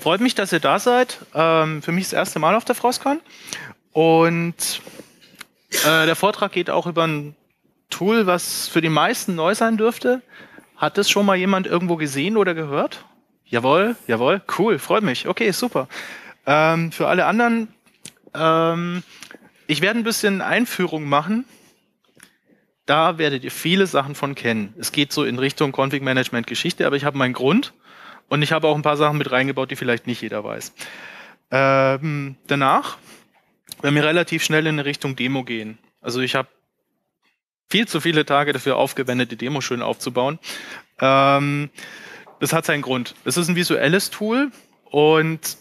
freut mich, dass ihr da seid. Ähm, für mich das erste Mal auf der Frostcon. Und äh, der Vortrag geht auch über ein Tool, was für die meisten neu sein dürfte. Hat das schon mal jemand irgendwo gesehen oder gehört? Jawohl, jawohl, cool, freut mich. Okay, super. Ähm, für alle anderen, ähm, ich werde ein bisschen Einführung machen. Da werdet ihr viele Sachen von kennen. Es geht so in Richtung Config Management Geschichte, aber ich habe meinen Grund. Und ich habe auch ein paar Sachen mit reingebaut, die vielleicht nicht jeder weiß. Ähm, danach werden wir relativ schnell in Richtung Demo gehen. Also ich habe viel zu viele Tage dafür aufgewendet, die Demo schön aufzubauen. Ähm, das hat seinen Grund. Es ist ein visuelles Tool und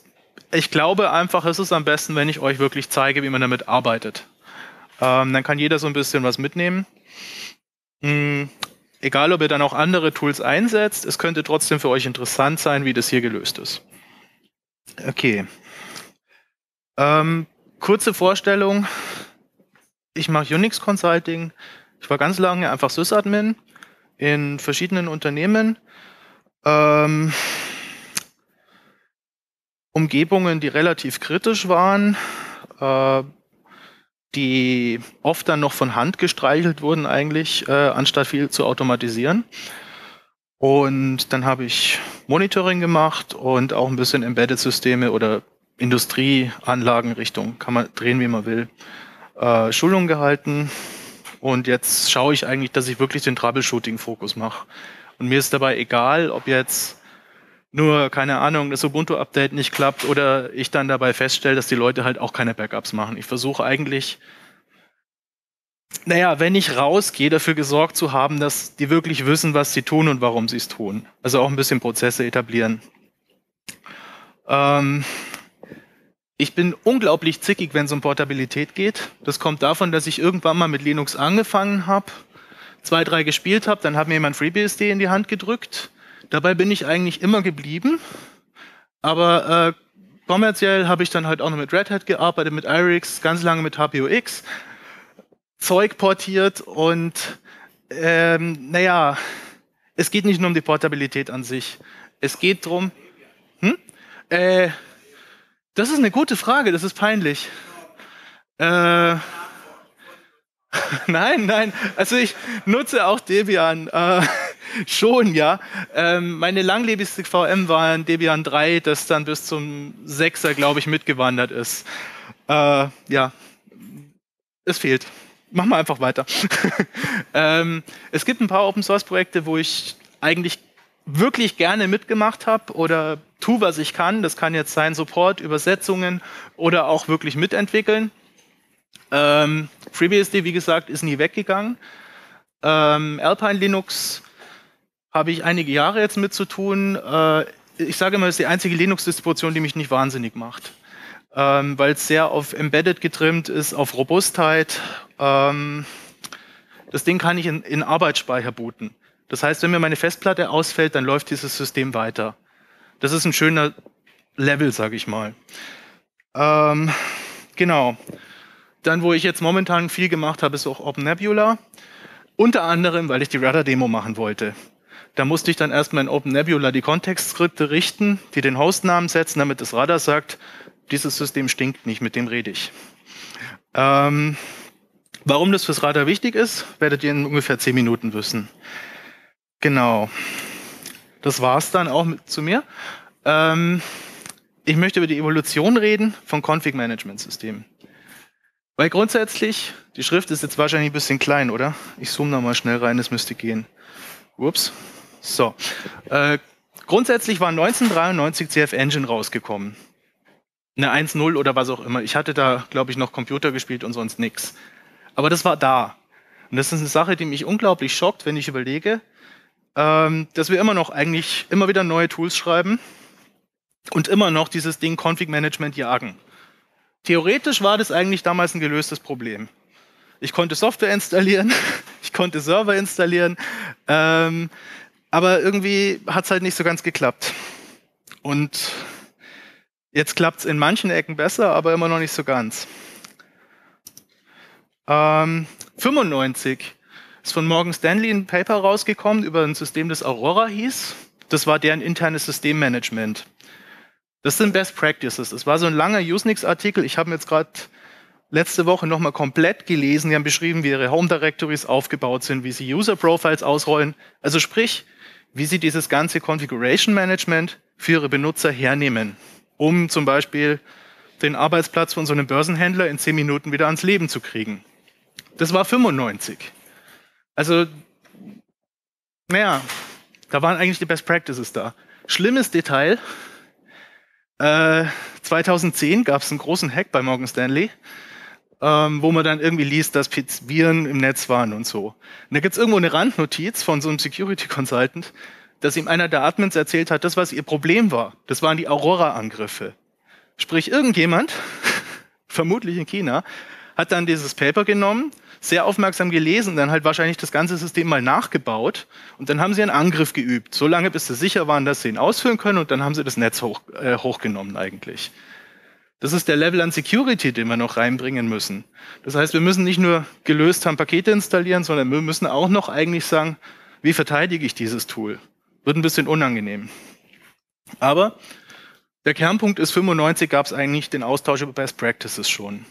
ich glaube einfach, es ist am besten, wenn ich euch wirklich zeige, wie man damit arbeitet. Ähm, dann kann jeder so ein bisschen was mitnehmen. Hm, egal ob ihr dann auch andere Tools einsetzt, es könnte trotzdem für euch interessant sein, wie das hier gelöst ist. Okay. Ähm, kurze Vorstellung. Ich mache Unix Consulting. Ich war ganz lange einfach Sysadmin in verschiedenen Unternehmen. Ähm, Umgebungen, die relativ kritisch waren. Äh, die oft dann noch von Hand gestreichelt wurden eigentlich, äh, anstatt viel zu automatisieren. Und dann habe ich Monitoring gemacht und auch ein bisschen Embedded-Systeme oder Industrieanlagenrichtung, kann man drehen, wie man will, äh, Schulungen gehalten. Und jetzt schaue ich eigentlich, dass ich wirklich den Troubleshooting-Fokus mache. Und mir ist dabei egal, ob jetzt nur, keine Ahnung, das Ubuntu-Update nicht klappt oder ich dann dabei feststelle, dass die Leute halt auch keine Backups machen. Ich versuche eigentlich, naja, wenn ich rausgehe, dafür gesorgt zu haben, dass die wirklich wissen, was sie tun und warum sie es tun. Also auch ein bisschen Prozesse etablieren. Ähm, ich bin unglaublich zickig, wenn es um Portabilität geht. Das kommt davon, dass ich irgendwann mal mit Linux angefangen habe, zwei, drei gespielt habe, dann hat mir jemand FreeBSD in die Hand gedrückt Dabei bin ich eigentlich immer geblieben, aber äh, kommerziell habe ich dann halt auch noch mit Red Hat gearbeitet, mit IRIX, ganz lange mit HPOX, Zeug portiert und ähm, naja, es geht nicht nur um die Portabilität an sich. Es geht darum. Hm? Äh, das ist eine gute Frage, das ist peinlich. Äh, nein, nein. Also ich nutze auch Debian äh, schon, ja. Ähm, meine langlebigste VM war ein Debian 3, das dann bis zum 6er, glaube ich, mitgewandert ist. Äh, ja, es fehlt. Mach mal einfach weiter. ähm, es gibt ein paar Open-Source-Projekte, wo ich eigentlich wirklich gerne mitgemacht habe oder tu, was ich kann. Das kann jetzt sein Support, Übersetzungen oder auch wirklich mitentwickeln. Ähm, FreeBSD, wie gesagt, ist nie weggegangen. Ähm, Alpine Linux habe ich einige Jahre jetzt mit zu tun. Äh, ich sage immer, es ist die einzige Linux-Distribution, die mich nicht wahnsinnig macht, ähm, weil es sehr auf Embedded getrimmt ist, auf Robustheit. Ähm, das Ding kann ich in, in Arbeitsspeicher booten. Das heißt, wenn mir meine Festplatte ausfällt, dann läuft dieses System weiter. Das ist ein schöner Level, sage ich mal. Ähm, genau. Dann, wo ich jetzt momentan viel gemacht habe, ist auch Open Nebula. Unter anderem, weil ich die Radar-Demo machen wollte. Da musste ich dann erstmal in Open Nebula die Kontextskripte richten, die den Hostnamen setzen, damit das Radar sagt, dieses System stinkt nicht, mit dem rede ich. Ähm, warum das fürs Radar wichtig ist, werdet ihr in ungefähr zehn Minuten wissen. Genau. Das war's dann auch mit, zu mir. Ähm, ich möchte über die Evolution reden von Config-Management-Systemen. Weil grundsätzlich, die Schrift ist jetzt wahrscheinlich ein bisschen klein, oder? Ich zoome da mal schnell rein, das müsste gehen. Ups. So. Äh, grundsätzlich war 1993 CF Engine rausgekommen. Eine 1.0 oder was auch immer. Ich hatte da, glaube ich, noch Computer gespielt und sonst nichts. Aber das war da. Und das ist eine Sache, die mich unglaublich schockt, wenn ich überlege, ähm, dass wir immer noch eigentlich immer wieder neue Tools schreiben und immer noch dieses Ding Config Management jagen. Theoretisch war das eigentlich damals ein gelöstes Problem. Ich konnte Software installieren, ich konnte Server installieren, ähm, aber irgendwie hat es halt nicht so ganz geklappt. Und jetzt klappt es in manchen Ecken besser, aber immer noch nicht so ganz. Ähm, 95 ist von Morgan Stanley ein Paper rausgekommen über ein System, das Aurora hieß. Das war deren internes Systemmanagement. Das sind Best Practices. Das war so ein langer Usenix-Artikel. Ich habe mir jetzt gerade letzte Woche nochmal komplett gelesen. Die haben beschrieben, wie ihre Home Directories aufgebaut sind, wie sie User Profiles ausrollen. Also sprich, wie sie dieses ganze Configuration Management für ihre Benutzer hernehmen, um zum Beispiel den Arbeitsplatz von so einem Börsenhändler in zehn Minuten wieder ans Leben zu kriegen. Das war 95. Also, naja, da waren eigentlich die Best Practices da. Schlimmes Detail, 2010 gab es einen großen Hack bei Morgan Stanley, ähm, wo man dann irgendwie liest, dass Viren im Netz waren und so. Und da gibt es irgendwo eine Randnotiz von so einem Security Consultant, dass ihm einer der Admins erzählt hat, das, was ihr Problem war, das waren die Aurora-Angriffe. Sprich, irgendjemand, vermutlich in China, hat dann dieses Paper genommen, sehr aufmerksam gelesen, dann halt wahrscheinlich das ganze System mal nachgebaut und dann haben sie einen Angriff geübt, so lange bis sie sicher waren, dass sie ihn ausführen können und dann haben sie das Netz hoch, äh, hochgenommen eigentlich. Das ist der Level an Security, den wir noch reinbringen müssen. Das heißt, wir müssen nicht nur gelöst haben, Pakete installieren, sondern wir müssen auch noch eigentlich sagen, wie verteidige ich dieses Tool? Wird ein bisschen unangenehm. Aber der Kernpunkt ist, 95 gab es eigentlich den Austausch über Best Practices schon.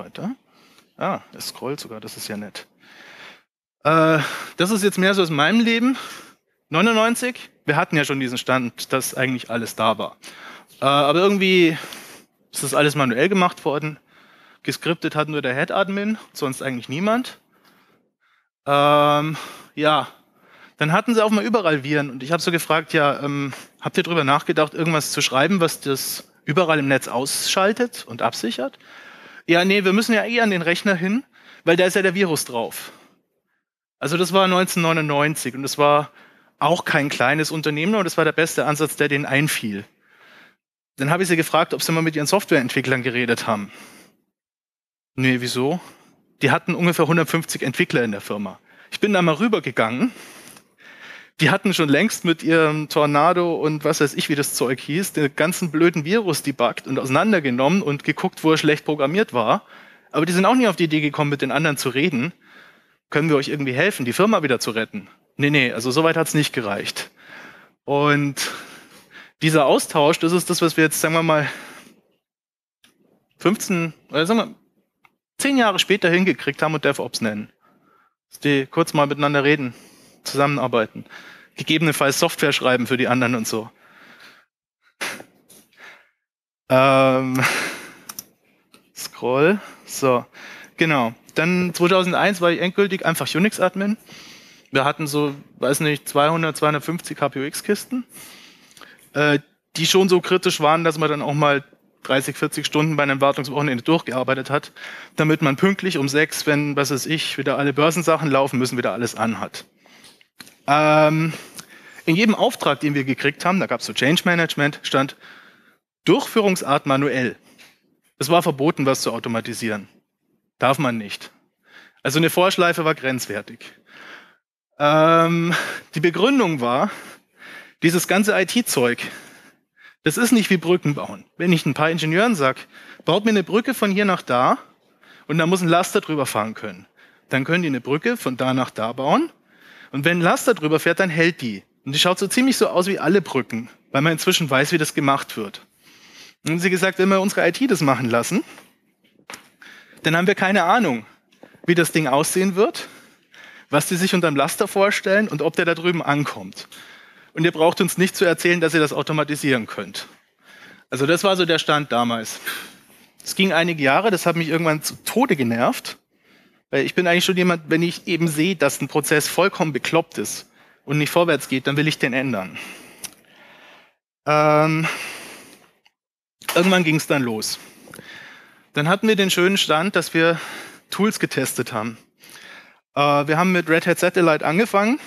Weiter. Ah, es scrollt sogar, das ist ja nett. Äh, das ist jetzt mehr so aus meinem Leben. 99, wir hatten ja schon diesen Stand, dass eigentlich alles da war. Äh, aber irgendwie ist das alles manuell gemacht worden. Geskriptet hat nur der Head-Admin, sonst eigentlich niemand. Ähm, ja, dann hatten sie auch mal überall Viren. Und ich habe so gefragt, ja, ähm, habt ihr darüber nachgedacht, irgendwas zu schreiben, was das überall im Netz ausschaltet und absichert? ja, nee, wir müssen ja eh an den Rechner hin, weil da ist ja der Virus drauf. Also das war 1999 und das war auch kein kleines Unternehmen, und das war der beste Ansatz, der denen einfiel. Dann habe ich sie gefragt, ob sie mal mit ihren Softwareentwicklern geredet haben. Nee, wieso? Die hatten ungefähr 150 Entwickler in der Firma. Ich bin da mal rübergegangen die hatten schon längst mit ihrem Tornado und was weiß ich, wie das Zeug hieß, den ganzen blöden Virus debuggt und auseinandergenommen und geguckt, wo er schlecht programmiert war. Aber die sind auch nie auf die Idee gekommen, mit den anderen zu reden. Können wir euch irgendwie helfen, die Firma wieder zu retten? Nee, nee, also soweit hat's nicht gereicht. Und dieser Austausch, das ist das, was wir jetzt, sagen wir mal, 15, oder äh, sagen wir, 10 Jahre später hingekriegt haben und DevOps nennen. Dass die kurz mal miteinander reden zusammenarbeiten. Gegebenenfalls Software schreiben für die anderen und so. Ähm, scroll. So, genau. Dann 2001 war ich endgültig einfach Unix-Admin. Wir hatten so, weiß nicht, 200, 250 HPUX-Kisten, äh, die schon so kritisch waren, dass man dann auch mal 30, 40 Stunden bei einem Wartungswochenende durchgearbeitet hat, damit man pünktlich um sechs, wenn, was weiß ich, wieder alle Börsensachen laufen müssen, wieder alles anhat. Ähm, in jedem Auftrag, den wir gekriegt haben, da gab es so Change Management, stand Durchführungsart manuell. Es war verboten, was zu automatisieren. Darf man nicht. Also eine Vorschleife war grenzwertig. Ähm, die Begründung war, dieses ganze IT-Zeug, das ist nicht wie Brücken bauen. Wenn ich ein paar Ingenieuren sage, baut mir eine Brücke von hier nach da und da muss ein Laster drüber fahren können, dann können die eine Brücke von da nach da bauen und wenn Laster drüber fährt, dann hält die. Und die schaut so ziemlich so aus wie alle Brücken, weil man inzwischen weiß, wie das gemacht wird. Und sie gesagt, wenn wir unsere IT das machen lassen, dann haben wir keine Ahnung, wie das Ding aussehen wird, was die sich unterm Laster vorstellen und ob der da drüben ankommt. Und ihr braucht uns nicht zu erzählen, dass ihr das automatisieren könnt. Also das war so der Stand damals. Es ging einige Jahre, das hat mich irgendwann zu Tode genervt. Weil ich bin eigentlich schon jemand, wenn ich eben sehe, dass ein Prozess vollkommen bekloppt ist und nicht vorwärts geht, dann will ich den ändern. Ähm, irgendwann ging es dann los. Dann hatten wir den schönen Stand, dass wir Tools getestet haben. Äh, wir haben mit Red Hat Satellite angefangen.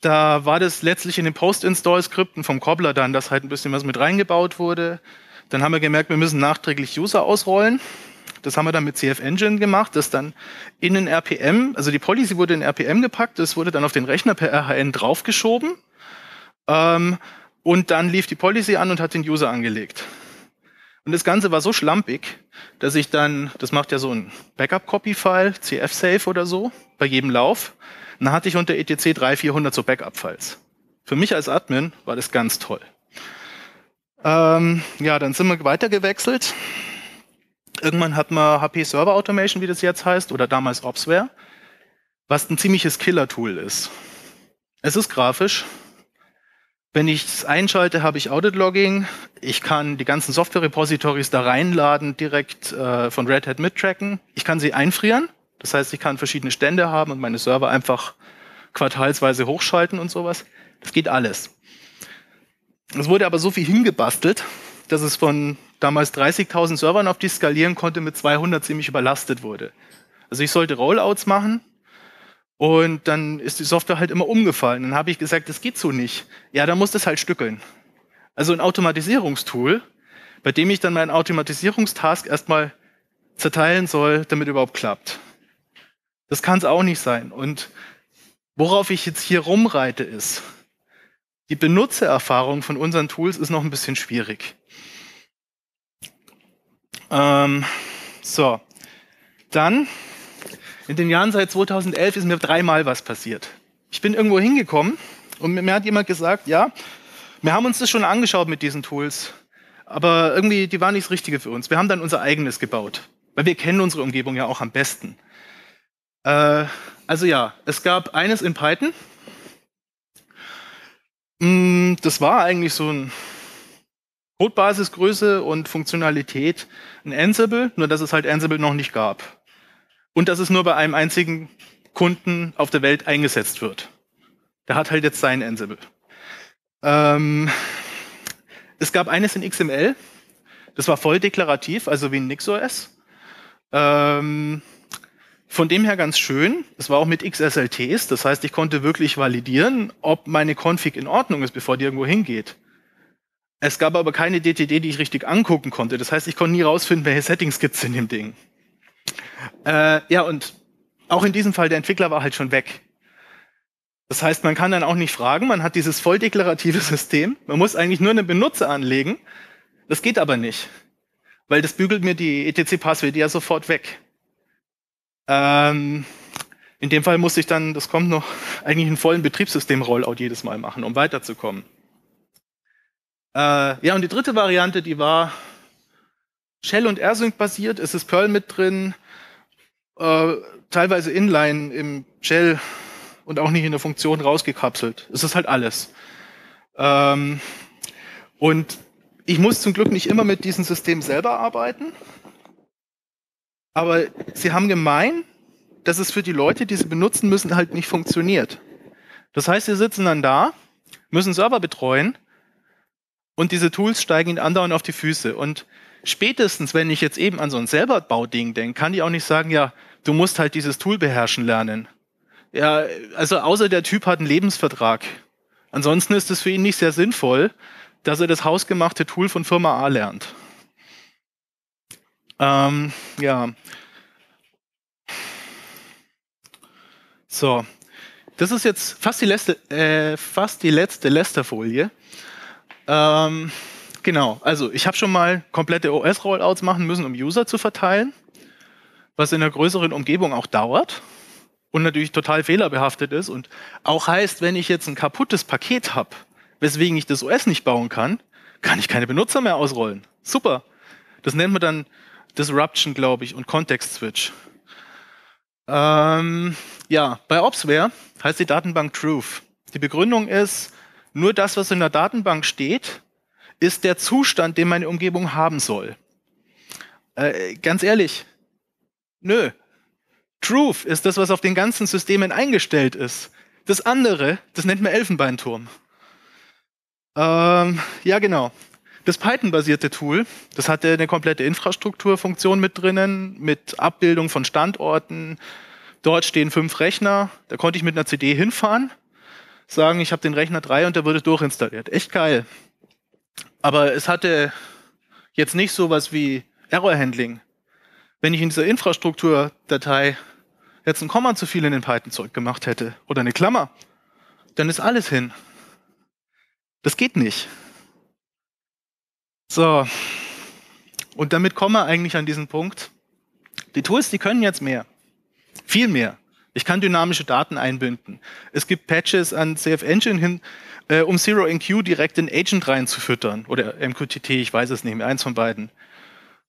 Da war das letztlich in den Post-Install-Skripten vom Cobbler dann, dass halt ein bisschen was mit reingebaut wurde. Dann haben wir gemerkt, wir müssen nachträglich User ausrollen. Das haben wir dann mit CF Engine gemacht, das dann in den RPM, also die Policy wurde in RPM gepackt, das wurde dann auf den Rechner per RHN draufgeschoben ähm, und dann lief die Policy an und hat den User angelegt. Und das Ganze war so schlampig, dass ich dann, das macht ja so ein Backup-Copy-File, CF-Safe oder so, bei jedem Lauf. Und dann hatte ich unter ETC 3400 so Backup-Files. Für mich als Admin war das ganz toll. Ähm, ja, dann sind wir weiter gewechselt Irgendwann hat man HP Server Automation, wie das jetzt heißt, oder damals Opsware, was ein ziemliches Killer-Tool ist. Es ist grafisch. Wenn ich es einschalte, habe ich Audit-Logging. Ich kann die ganzen Software-Repositories da reinladen, direkt äh, von Red Hat mittracken. Ich kann sie einfrieren. Das heißt, ich kann verschiedene Stände haben und meine Server einfach quartalsweise hochschalten und sowas. Das geht alles. Es wurde aber so viel hingebastelt, dass es von damals 30.000 Servern, auf die skalieren konnte, mit 200 ziemlich überlastet wurde. Also ich sollte Rollouts machen und dann ist die Software halt immer umgefallen. Dann habe ich gesagt, das geht so nicht. Ja, dann muss das halt stückeln. Also ein Automatisierungstool, bei dem ich dann meinen Automatisierungstask erstmal zerteilen soll, damit überhaupt klappt. Das kann es auch nicht sein. Und worauf ich jetzt hier rumreite ist, die Benutzererfahrung von unseren Tools ist noch ein bisschen schwierig. Ähm, so, dann, in den Jahren seit 2011 ist mir dreimal was passiert. Ich bin irgendwo hingekommen und mir hat jemand gesagt, ja, wir haben uns das schon angeschaut mit diesen Tools, aber irgendwie, die waren nicht das Richtige für uns. Wir haben dann unser eigenes gebaut, weil wir kennen unsere Umgebung ja auch am besten. Äh, also ja, es gab eines in Python. Mm, das war eigentlich so ein Codebasisgröße und Funktionalität ein Ansible, nur dass es halt Ansible noch nicht gab. Und dass es nur bei einem einzigen Kunden auf der Welt eingesetzt wird. Der hat halt jetzt sein Ansible. Ähm, es gab eines in XML, das war voll deklarativ, also wie ein NixOS. Ähm, von dem her ganz schön. Es war auch mit XSLTs, das heißt, ich konnte wirklich validieren, ob meine Config in Ordnung ist, bevor die irgendwo hingeht. Es gab aber keine DTD, die ich richtig angucken konnte. Das heißt, ich konnte nie rausfinden, welche Settings gibt's in dem Ding. Äh, ja, und auch in diesem Fall, der Entwickler war halt schon weg. Das heißt, man kann dann auch nicht fragen, man hat dieses voll deklarative System, man muss eigentlich nur einen Benutzer anlegen, das geht aber nicht, weil das bügelt mir die ETC-Passwörter ja sofort weg. Ähm, in dem Fall muss ich dann, das kommt noch, eigentlich einen vollen Betriebssystem-Rollout jedes Mal machen, um weiterzukommen. Äh, ja, und die dritte Variante, die war Shell und Rsync basiert. Es ist Perl mit drin, äh, teilweise inline im Shell und auch nicht in der Funktion rausgekapselt. Es ist halt alles. Ähm, und ich muss zum Glück nicht immer mit diesem System selber arbeiten. Aber sie haben gemein, dass es für die Leute, die sie benutzen müssen, halt nicht funktioniert. Das heißt, sie sitzen dann da, müssen Server betreuen und diese Tools steigen ihnen andauernd auf die Füße. Und spätestens, wenn ich jetzt eben an so ein Selberbauding denke, kann ich auch nicht sagen, ja, du musst halt dieses Tool beherrschen lernen. Ja, also außer der Typ hat einen Lebensvertrag. Ansonsten ist es für ihn nicht sehr sinnvoll, dass er das hausgemachte Tool von Firma A lernt. Ähm, ja. So. Das ist jetzt fast die letzte, äh, fast die letzte Lester-Folie. Ähm, genau, also ich habe schon mal komplette OS-Rollouts machen müssen, um User zu verteilen, was in einer größeren Umgebung auch dauert und natürlich total fehlerbehaftet ist und auch heißt, wenn ich jetzt ein kaputtes Paket habe, weswegen ich das OS nicht bauen kann, kann ich keine Benutzer mehr ausrollen. Super. Das nennt man dann Disruption, glaube ich, und Context Switch. Ähm, ja, bei Opsware heißt die Datenbank Truth. Die Begründung ist, nur das, was in der Datenbank steht, ist der Zustand, den meine Umgebung haben soll. Äh, ganz ehrlich, nö. Truth ist das, was auf den ganzen Systemen eingestellt ist. Das andere, das nennt man Elfenbeinturm. Ähm, ja, genau. Das Python-basierte Tool, das hatte eine komplette Infrastrukturfunktion mit drinnen, mit Abbildung von Standorten. Dort stehen fünf Rechner. Da konnte ich mit einer CD hinfahren sagen, ich habe den Rechner 3 und der wurde durchinstalliert. Echt geil. Aber es hatte jetzt nicht sowas wie Error Handling. Wenn ich in dieser Infrastrukturdatei jetzt ein Komma zu viel in den Python zurückgemacht hätte oder eine Klammer, dann ist alles hin. Das geht nicht. So. Und damit kommen wir eigentlich an diesen Punkt. Die Tools, die können jetzt mehr. Viel mehr. Ich kann dynamische Daten einbinden. Es gibt Patches an CF Engine hin, äh, um Zero NQ direkt in Agent reinzufüttern oder MQTT, ich weiß es nicht eins von beiden.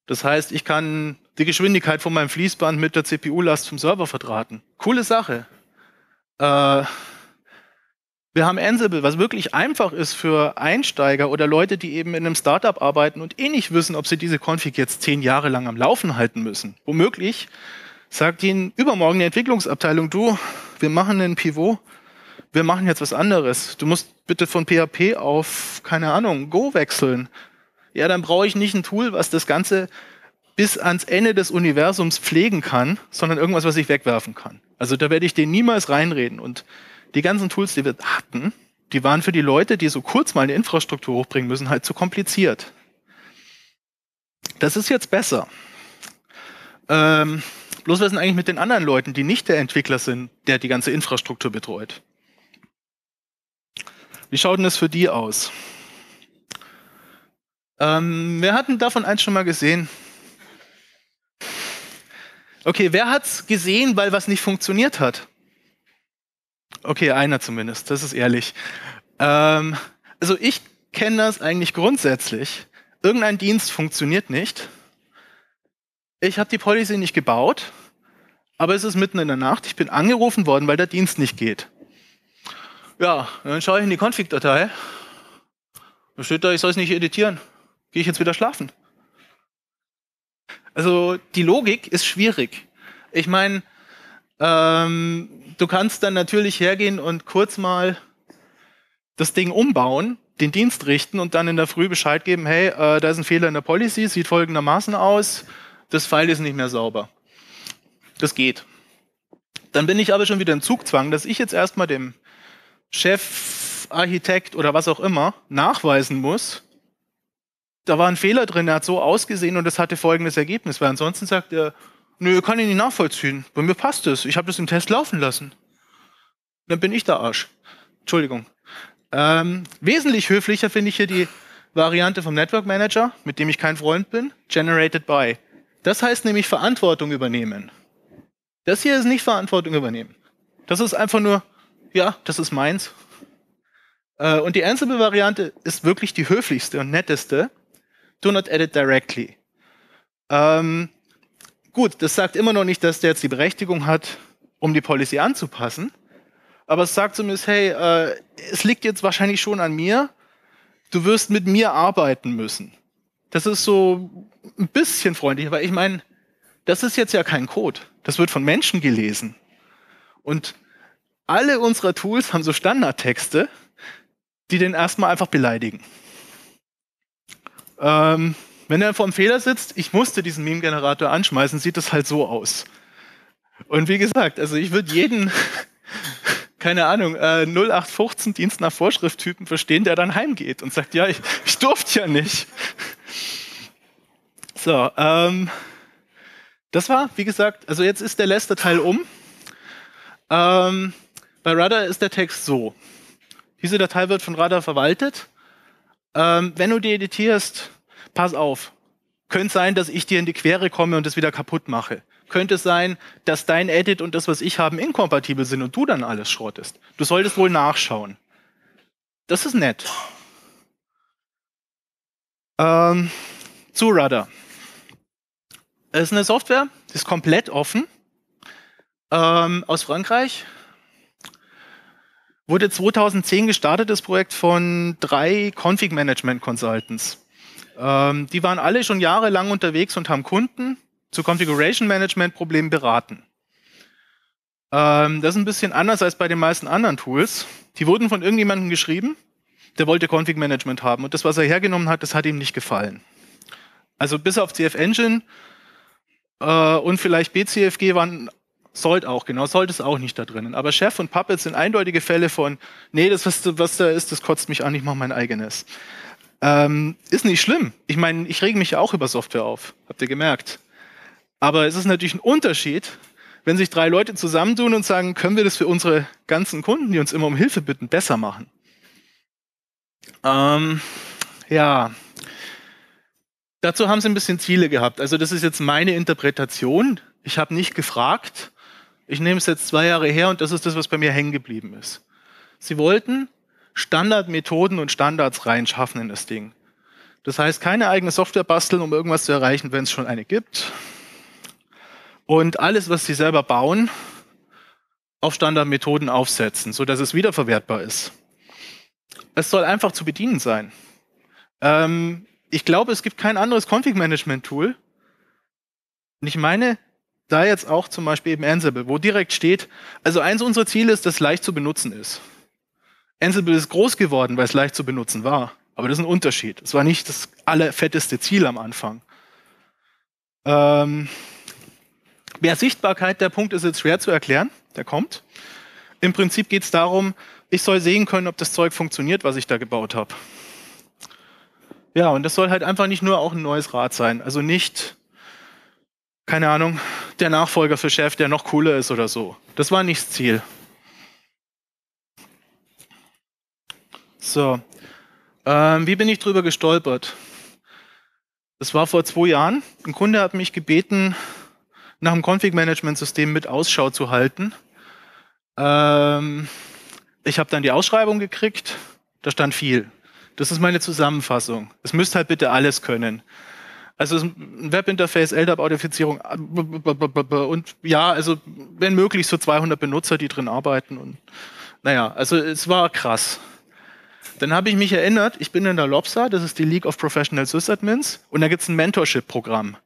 Das heißt, ich kann die Geschwindigkeit von meinem Fließband mit der CPU-Last vom Server verdrahten. Coole Sache. Äh, wir haben Ansible, was wirklich einfach ist für Einsteiger oder Leute, die eben in einem Startup arbeiten und eh nicht wissen, ob sie diese Config jetzt zehn Jahre lang am Laufen halten müssen. Womöglich sagt ihnen übermorgen die Entwicklungsabteilung, du, wir machen einen Pivot, wir machen jetzt was anderes. Du musst bitte von PHP auf, keine Ahnung, Go wechseln. Ja, dann brauche ich nicht ein Tool, was das Ganze bis ans Ende des Universums pflegen kann, sondern irgendwas, was ich wegwerfen kann. Also da werde ich denen niemals reinreden. Und die ganzen Tools, die wir hatten, die waren für die Leute, die so kurz mal eine Infrastruktur hochbringen müssen, halt zu kompliziert. Das ist jetzt besser. Ähm, Bloß was ist eigentlich mit den anderen Leuten, die nicht der Entwickler sind, der die ganze Infrastruktur betreut? Wie schaut denn das für die aus? Ähm, wir hatten davon eins schon mal gesehen. Okay, wer hat's gesehen, weil was nicht funktioniert hat? Okay, einer zumindest, das ist ehrlich. Ähm, also ich kenne das eigentlich grundsätzlich. Irgendein Dienst funktioniert nicht ich habe die Policy nicht gebaut, aber es ist mitten in der Nacht, ich bin angerufen worden, weil der Dienst nicht geht. Ja, dann schaue ich in die Config-Datei, da steht da, ich soll es nicht editieren, gehe ich jetzt wieder schlafen. Also die Logik ist schwierig. Ich meine, ähm, du kannst dann natürlich hergehen und kurz mal das Ding umbauen, den Dienst richten und dann in der Früh Bescheid geben, hey, äh, da ist ein Fehler in der Policy, sieht folgendermaßen aus, das Pfeil ist nicht mehr sauber. Das geht. Dann bin ich aber schon wieder in Zugzwang, dass ich jetzt erstmal dem Chef, Architekt oder was auch immer nachweisen muss, da war ein Fehler drin, er hat so ausgesehen und das hatte folgendes Ergebnis, weil ansonsten sagt er, nö, kann ich nicht nachvollziehen, bei mir passt es, ich habe das im Test laufen lassen. Dann bin ich der Arsch. Entschuldigung. Ähm, wesentlich höflicher finde ich hier die Variante vom Network Manager, mit dem ich kein Freund bin, generated by. Das heißt nämlich Verantwortung übernehmen. Das hier ist nicht Verantwortung übernehmen. Das ist einfach nur, ja, das ist meins. Äh, und die Ansible-Variante ist wirklich die höflichste und netteste. Do not edit directly. Ähm, gut, das sagt immer noch nicht, dass der jetzt die Berechtigung hat, um die Policy anzupassen. Aber es sagt zumindest, hey, äh, es liegt jetzt wahrscheinlich schon an mir. Du wirst mit mir arbeiten müssen. Das ist so ein bisschen freundlicher, weil ich meine, das ist jetzt ja kein Code. Das wird von Menschen gelesen. Und alle unserer Tools haben so Standardtexte, die den erstmal einfach beleidigen. Ähm, wenn er vor einem Fehler sitzt, ich musste diesen Meme-Generator anschmeißen, sieht das halt so aus. Und wie gesagt, also ich würde jeden, keine Ahnung, äh, 0815 Dienst nach Vorschrift-Typen verstehen, der dann heimgeht und sagt, ja, ich, ich durfte ja nicht. So, ähm, das war, wie gesagt, also jetzt ist der letzte Teil um. Ähm, bei Radar ist der Text so. Diese Datei wird von Radar verwaltet. Ähm, wenn du die editierst, pass auf. Könnte sein, dass ich dir in die Quere komme und das wieder kaputt mache. Könnte es sein, dass dein Edit und das, was ich habe, inkompatibel sind und du dann alles schrottest. Du solltest wohl nachschauen. Das ist nett. Ähm, zu Radar. Das ist eine Software, die ist komplett offen, ähm, aus Frankreich. Wurde 2010 gestartet, das Projekt von drei Config Management Consultants. Ähm, die waren alle schon jahrelang unterwegs und haben Kunden zu Configuration Management Problemen beraten. Ähm, das ist ein bisschen anders als bei den meisten anderen Tools. Die wurden von irgendjemandem geschrieben, der wollte Config Management haben und das, was er hergenommen hat, das hat ihm nicht gefallen. Also bis auf CF Engine äh, und vielleicht BCFG waren sollte auch, genau, sollte es auch nicht da drinnen. Aber Chef und Puppet sind eindeutige Fälle von, nee, das, was, was da ist, das kotzt mich an, ich mache mein eigenes. Ähm, ist nicht schlimm. Ich meine, ich rege mich ja auch über Software auf, habt ihr gemerkt. Aber es ist natürlich ein Unterschied, wenn sich drei Leute zusammentun und sagen, können wir das für unsere ganzen Kunden, die uns immer um Hilfe bitten, besser machen. Ähm, ja, Dazu haben sie ein bisschen Ziele gehabt. Also das ist jetzt meine Interpretation. Ich habe nicht gefragt. Ich nehme es jetzt zwei Jahre her und das ist das, was bei mir hängen geblieben ist. Sie wollten Standardmethoden und Standards reinschaffen in das Ding. Das heißt, keine eigene Software basteln, um irgendwas zu erreichen, wenn es schon eine gibt. Und alles, was sie selber bauen, auf Standardmethoden aufsetzen, sodass es wiederverwertbar ist. Es soll einfach zu bedienen sein. Ähm, ich glaube, es gibt kein anderes Config-Management-Tool. Und ich meine, da jetzt auch zum Beispiel eben Ansible, wo direkt steht, also eins unserer Ziele ist, dass es leicht zu benutzen ist. Ansible ist groß geworden, weil es leicht zu benutzen war. Aber das ist ein Unterschied. Es war nicht das allerfetteste Ziel am Anfang. Ähm, mehr Sichtbarkeit, der Punkt ist jetzt schwer zu erklären. Der kommt. Im Prinzip geht es darum, ich soll sehen können, ob das Zeug funktioniert, was ich da gebaut habe. Ja, und das soll halt einfach nicht nur auch ein neues Rad sein. Also nicht, keine Ahnung, der Nachfolger für Chef, der noch cooler ist oder so. Das war nicht das Ziel. So, ähm, wie bin ich drüber gestolpert? Das war vor zwei Jahren. Ein Kunde hat mich gebeten, nach dem Config-Management-System mit Ausschau zu halten. Ähm, ich habe dann die Ausschreibung gekriegt. Da stand viel. Das ist meine Zusammenfassung. Es müsst halt bitte alles können. Also ein Webinterface, LDAP-Audifizierung äh, und ja, also wenn möglich so 200 Benutzer, die drin arbeiten. Und naja, also es war krass. Dann habe ich mich erinnert, ich bin in der LOPSA, das ist die League of Professional Sysadmins und da gibt es ein Mentorship-Programm.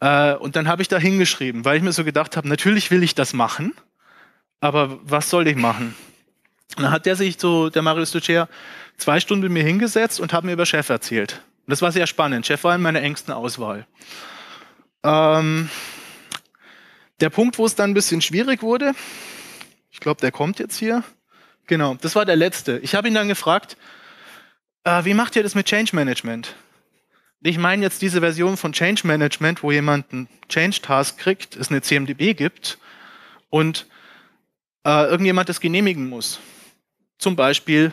Äh, und dann habe ich da hingeschrieben, weil ich mir so gedacht habe, natürlich will ich das machen, aber was soll ich machen? Und dann hat der sich so, der Marius Ducea, zwei Stunden mit mir hingesetzt und hat mir über Chef erzählt. Und das war sehr spannend. Chef war in meiner engsten Auswahl. Ähm, der Punkt, wo es dann ein bisschen schwierig wurde, ich glaube, der kommt jetzt hier. Genau, das war der letzte. Ich habe ihn dann gefragt, äh, wie macht ihr das mit Change Management? Ich meine jetzt diese Version von Change Management, wo jemand einen Change Task kriegt, es eine CMDB gibt und äh, irgendjemand das genehmigen muss zum Beispiel,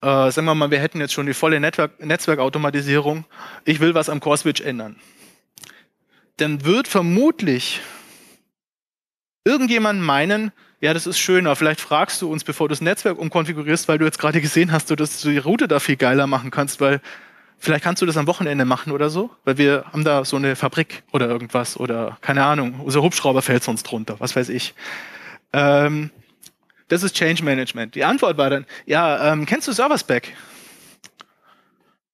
äh, sagen wir mal, wir hätten jetzt schon die volle Network Netzwerkautomatisierung, ich will was am Core-Switch ändern. Dann wird vermutlich irgendjemand meinen, ja, das ist schöner. Vielleicht fragst du uns, bevor du das Netzwerk umkonfigurierst, weil du jetzt gerade gesehen hast, dass du die Route da viel geiler machen kannst, weil vielleicht kannst du das am Wochenende machen oder so, weil wir haben da so eine Fabrik oder irgendwas oder keine Ahnung, unser Hubschrauber fällt sonst drunter, was weiß ich. Ähm, das ist Change Management. Die Antwort war dann, ja, ähm, kennst du Service Back?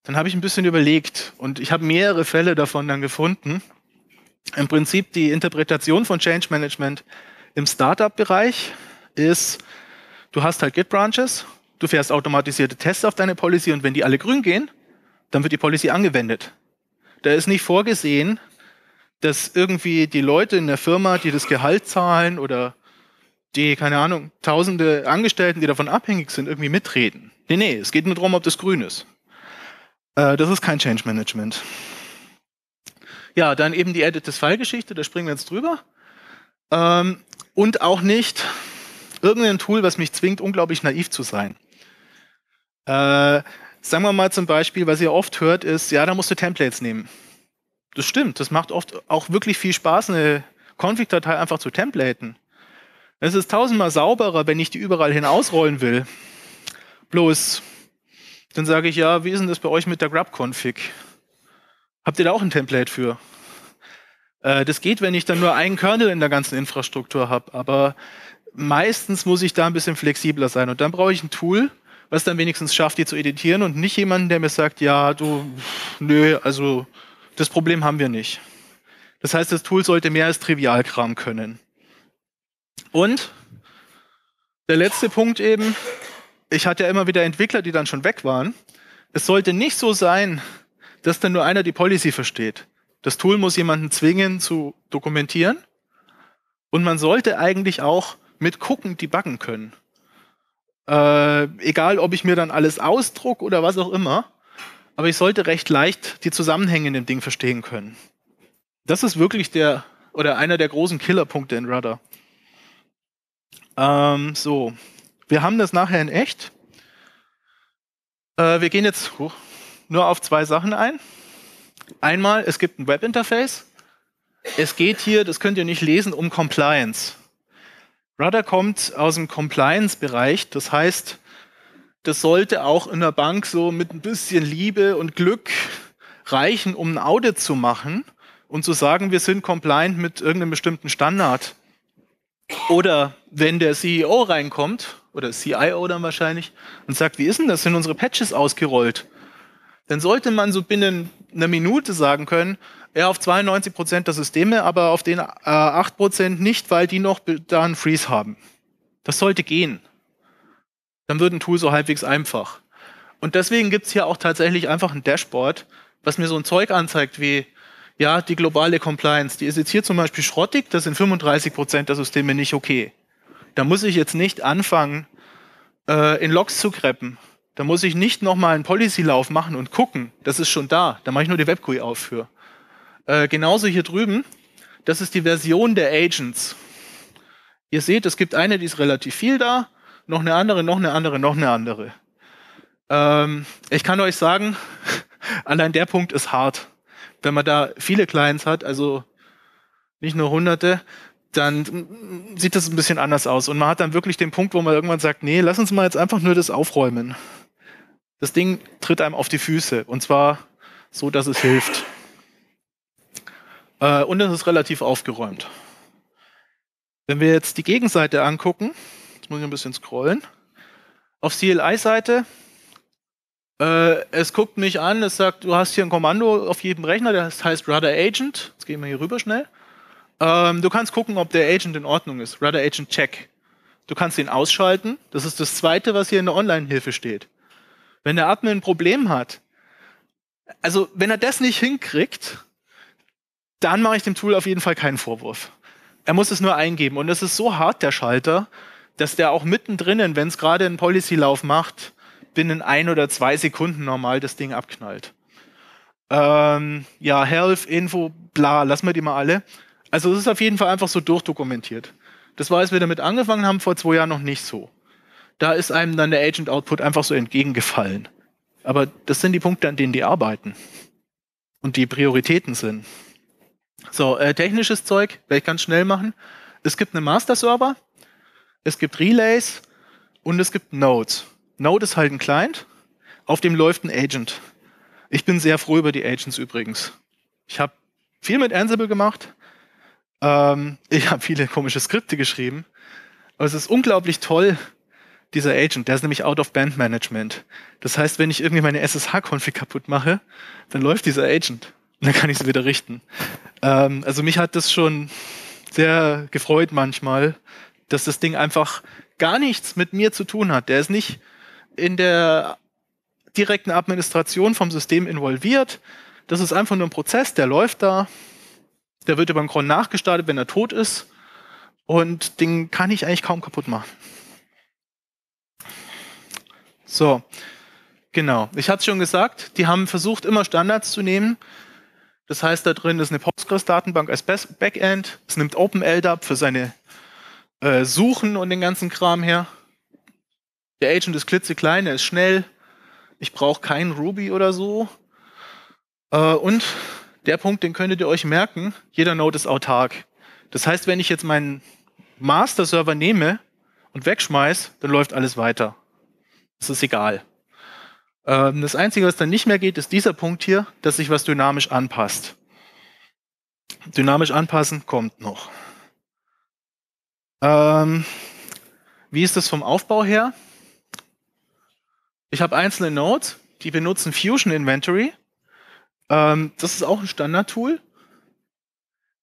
Dann habe ich ein bisschen überlegt und ich habe mehrere Fälle davon dann gefunden. Im Prinzip die Interpretation von Change Management im Startup-Bereich ist, du hast halt Git-Branches, du fährst automatisierte Tests auf deine Policy und wenn die alle grün gehen, dann wird die Policy angewendet. Da ist nicht vorgesehen, dass irgendwie die Leute in der Firma, die das Gehalt zahlen oder die, keine Ahnung, tausende Angestellten, die davon abhängig sind, irgendwie mitreden. Nee, nee, es geht nur darum, ob das grün ist. Äh, das ist kein Change Management. Ja, dann eben die Edit des Fallgeschichte, da springen wir jetzt drüber. Ähm, und auch nicht irgendein Tool, was mich zwingt, unglaublich naiv zu sein. Äh, sagen wir mal zum Beispiel, was ihr oft hört, ist, ja, da musst du Templates nehmen. Das stimmt, das macht oft auch wirklich viel Spaß, eine Config-Datei einfach zu templaten. Es ist tausendmal sauberer, wenn ich die überall hin ausrollen will. Bloß, dann sage ich ja, wie ist denn das bei euch mit der Grub-Config? Habt ihr da auch ein Template für? Äh, das geht, wenn ich dann nur einen Kernel in der ganzen Infrastruktur habe, aber meistens muss ich da ein bisschen flexibler sein und dann brauche ich ein Tool, was dann wenigstens schafft, die zu editieren und nicht jemanden, der mir sagt, ja, du, nö, also das Problem haben wir nicht. Das heißt, das Tool sollte mehr als Trivialkram können. Und der letzte Punkt eben, ich hatte ja immer wieder Entwickler, die dann schon weg waren. Es sollte nicht so sein, dass dann nur einer die Policy versteht. Das Tool muss jemanden zwingen zu dokumentieren. Und man sollte eigentlich auch mit gucken, debuggen können. Äh, egal, ob ich mir dann alles ausdruck oder was auch immer. Aber ich sollte recht leicht die Zusammenhänge in dem Ding verstehen können. Das ist wirklich der oder einer der großen Killerpunkte in Rudder. Ähm, so, wir haben das nachher in echt. Äh, wir gehen jetzt oh, nur auf zwei Sachen ein. Einmal, es gibt ein Webinterface. Es geht hier, das könnt ihr nicht lesen, um Compliance. Rudder kommt aus dem Compliance-Bereich, das heißt, das sollte auch in der Bank so mit ein bisschen Liebe und Glück reichen, um ein Audit zu machen und zu sagen, wir sind compliant mit irgendeinem bestimmten Standard. Oder wenn der CEO reinkommt, oder CIO dann wahrscheinlich, und sagt, wie ist denn das? Sind unsere Patches ausgerollt? Dann sollte man so binnen einer Minute sagen können, ja, auf 92 Prozent der Systeme, aber auf den äh, 8 Prozent nicht, weil die noch da einen Freeze haben. Das sollte gehen. Dann wird ein Tool so halbwegs einfach. Und deswegen gibt es hier auch tatsächlich einfach ein Dashboard, was mir so ein Zeug anzeigt wie, ja, die globale Compliance, die ist jetzt hier zum Beispiel schrottig, da sind 35 Prozent der Systeme nicht okay. Da muss ich jetzt nicht anfangen, äh, in Logs zu kreppen. Da muss ich nicht nochmal einen Policy-Lauf machen und gucken, das ist schon da. Da mache ich nur die Web-GUI auf für. Äh, genauso hier drüben, das ist die Version der Agents. Ihr seht, es gibt eine, die ist relativ viel da, noch eine andere, noch eine andere, noch eine andere. Ähm, ich kann euch sagen, allein der Punkt ist hart wenn man da viele Clients hat, also nicht nur hunderte, dann sieht das ein bisschen anders aus. Und man hat dann wirklich den Punkt, wo man irgendwann sagt, nee, lass uns mal jetzt einfach nur das aufräumen. Das Ding tritt einem auf die Füße. Und zwar so, dass es hilft. Äh, und es ist relativ aufgeräumt. Wenn wir jetzt die Gegenseite angucken, jetzt muss ich ein bisschen scrollen, auf CLI-Seite äh, es guckt mich an, es sagt, du hast hier ein Kommando auf jedem Rechner, das heißt Rudder Agent. Jetzt gehen wir hier rüber schnell. Ähm, du kannst gucken, ob der Agent in Ordnung ist. Rudder Agent Check. Du kannst ihn ausschalten. Das ist das Zweite, was hier in der Online-Hilfe steht. Wenn der Admin ein Problem hat, also wenn er das nicht hinkriegt, dann mache ich dem Tool auf jeden Fall keinen Vorwurf. Er muss es nur eingeben. Und es ist so hart, der Schalter, dass der auch mittendrin, wenn es gerade einen Policy-Lauf macht, binnen ein oder zwei Sekunden normal das Ding abknallt. Ähm, ja, Health, Info, bla, lassen wir die mal alle. Also es ist auf jeden Fall einfach so durchdokumentiert. Das war, als wir damit angefangen haben, vor zwei Jahren noch nicht so. Da ist einem dann der Agent Output einfach so entgegengefallen. Aber das sind die Punkte, an denen die arbeiten. Und die Prioritäten sind. So, äh, technisches Zeug, werde ich ganz schnell machen. Es gibt einen Master-Server, es gibt Relays und es gibt Nodes. Node ist halt ein Client, auf dem läuft ein Agent. Ich bin sehr froh über die Agents übrigens. Ich habe viel mit Ansible gemacht. Ähm, ich habe viele komische Skripte geschrieben. Aber es ist unglaublich toll, dieser Agent, der ist nämlich Out-of-Band-Management. Das heißt, wenn ich irgendwie meine SSH-Config kaputt mache, dann läuft dieser Agent. Und dann kann ich sie wieder richten. Ähm, also mich hat das schon sehr gefreut manchmal, dass das Ding einfach gar nichts mit mir zu tun hat. Der ist nicht in der direkten Administration vom System involviert. Das ist einfach nur ein Prozess, der läuft da. Der wird über den Cron nachgestartet, wenn er tot ist. Und den kann ich eigentlich kaum kaputt machen. So, genau. Ich hatte es schon gesagt, die haben versucht, immer Standards zu nehmen. Das heißt, da drin ist eine Postgres-Datenbank als Backend. Es nimmt OpenLDAP für seine äh, Suchen und den ganzen Kram her. Der Agent ist klitzeklein, er ist schnell. Ich brauche keinen Ruby oder so. Äh, und der Punkt, den könntet ihr euch merken, jeder Node ist autark. Das heißt, wenn ich jetzt meinen Master-Server nehme und wegschmeiß, dann läuft alles weiter. Das ist egal. Ähm, das Einzige, was dann nicht mehr geht, ist dieser Punkt hier, dass sich was dynamisch anpasst. Dynamisch anpassen kommt noch. Ähm, wie ist das vom Aufbau her? Ich habe einzelne Nodes, die benutzen Fusion Inventory. Ähm, das ist auch ein Standard-Tool.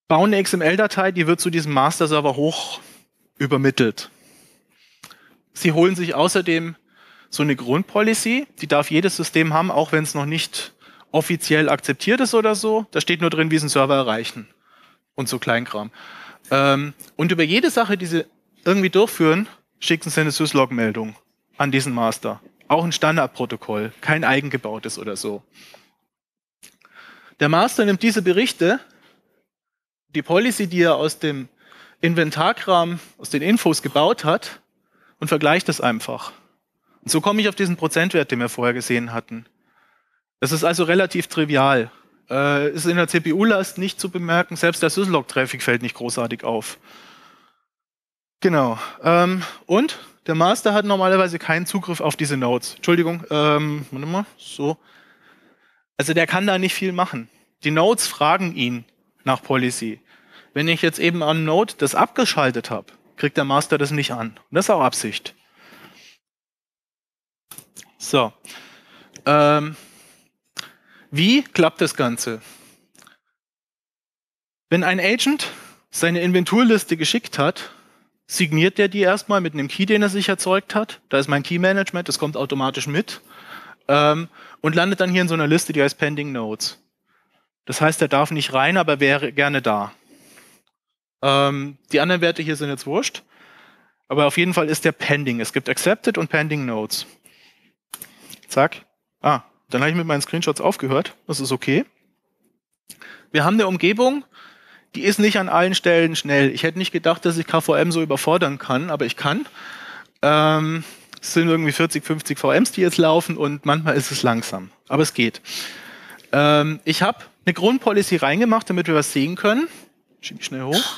Bauen eine XML-Datei, die wird zu diesem Master-Server hoch übermittelt. Sie holen sich außerdem so eine Grundpolicy, die darf jedes System haben, auch wenn es noch nicht offiziell akzeptiert ist oder so. Da steht nur drin, wie sie einen Server erreichen und so Kleinkram. Ähm, und über jede Sache, die sie irgendwie durchführen, schicken sie eine Syslog-Meldung an diesen Master. Auch ein Standardprotokoll, kein eigengebautes oder so. Der Master nimmt diese Berichte, die Policy, die er aus dem Inventarkram, aus den Infos gebaut hat, und vergleicht das einfach. Und so komme ich auf diesen Prozentwert, den wir vorher gesehen hatten. Das ist also relativ trivial. Äh, ist in der CPU-Last nicht zu bemerken, selbst der Syslog-Traffic fällt nicht großartig auf. Genau. Ähm, und der Master hat normalerweise keinen Zugriff auf diese Nodes. Entschuldigung, ähm, warte mal, so. Also der kann da nicht viel machen. Die Nodes fragen ihn nach Policy. Wenn ich jetzt eben an Node das abgeschaltet habe, kriegt der Master das nicht an. Und das ist auch Absicht. So. Ähm, wie klappt das Ganze? Wenn ein Agent seine Inventurliste geschickt hat signiert der die erstmal mit einem Key, den er sich erzeugt hat. Da ist mein Key-Management, das kommt automatisch mit. Ähm, und landet dann hier in so einer Liste, die heißt Pending Nodes. Das heißt, er darf nicht rein, aber wäre gerne da. Ähm, die anderen Werte hier sind jetzt wurscht. Aber auf jeden Fall ist der Pending. Es gibt Accepted und Pending Nodes. Zack. Ah, dann habe ich mit meinen Screenshots aufgehört. Das ist okay. Wir haben eine Umgebung, die ist nicht an allen Stellen schnell. Ich hätte nicht gedacht, dass ich KVM so überfordern kann, aber ich kann. Ähm, es sind irgendwie 40, 50 VMs, die jetzt laufen und manchmal ist es langsam, aber es geht. Ähm, ich habe eine Grundpolicy reingemacht, damit wir was sehen können. Schiebe ich schnell hoch.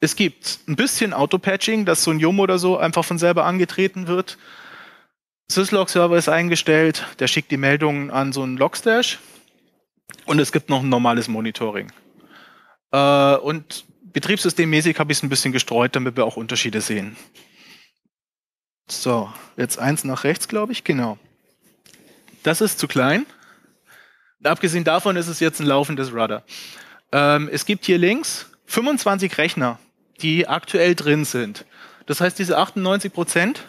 Es gibt ein bisschen Auto-Patching, dass so ein Yum oder so einfach von selber angetreten wird. Syslog-Server ist eingestellt, der schickt die Meldungen an so einen Logstash und es gibt noch ein normales Monitoring. Äh, und betriebssystemmäßig habe ich es ein bisschen gestreut, damit wir auch Unterschiede sehen. So, jetzt eins nach rechts, glaube ich, genau. Das ist zu klein. Und abgesehen davon ist es jetzt ein laufendes Rudder. Ähm, es gibt hier links 25 Rechner, die aktuell drin sind. Das heißt, diese 98 Prozent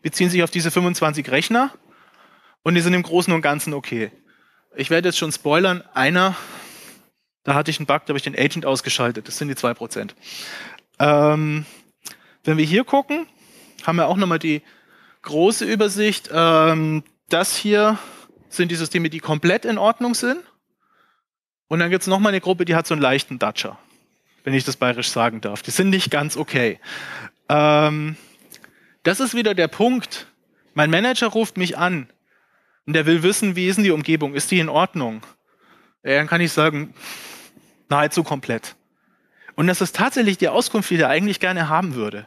beziehen sich auf diese 25 Rechner und die sind im Großen und Ganzen okay. Ich werde jetzt schon spoilern, einer da hatte ich einen Bug, da habe ich den Agent ausgeschaltet. Das sind die 2%. Ähm, wenn wir hier gucken, haben wir auch nochmal die große Übersicht. Ähm, das hier sind die Systeme, die komplett in Ordnung sind. Und dann gibt es nochmal eine Gruppe, die hat so einen leichten Datscher, wenn ich das bayerisch sagen darf. Die sind nicht ganz okay. Ähm, das ist wieder der Punkt. Mein Manager ruft mich an und der will wissen, wie ist denn die Umgebung? Ist die in Ordnung? dann kann ich sagen, Nahezu komplett. Und das ist tatsächlich die Auskunft, die der eigentlich gerne haben würde.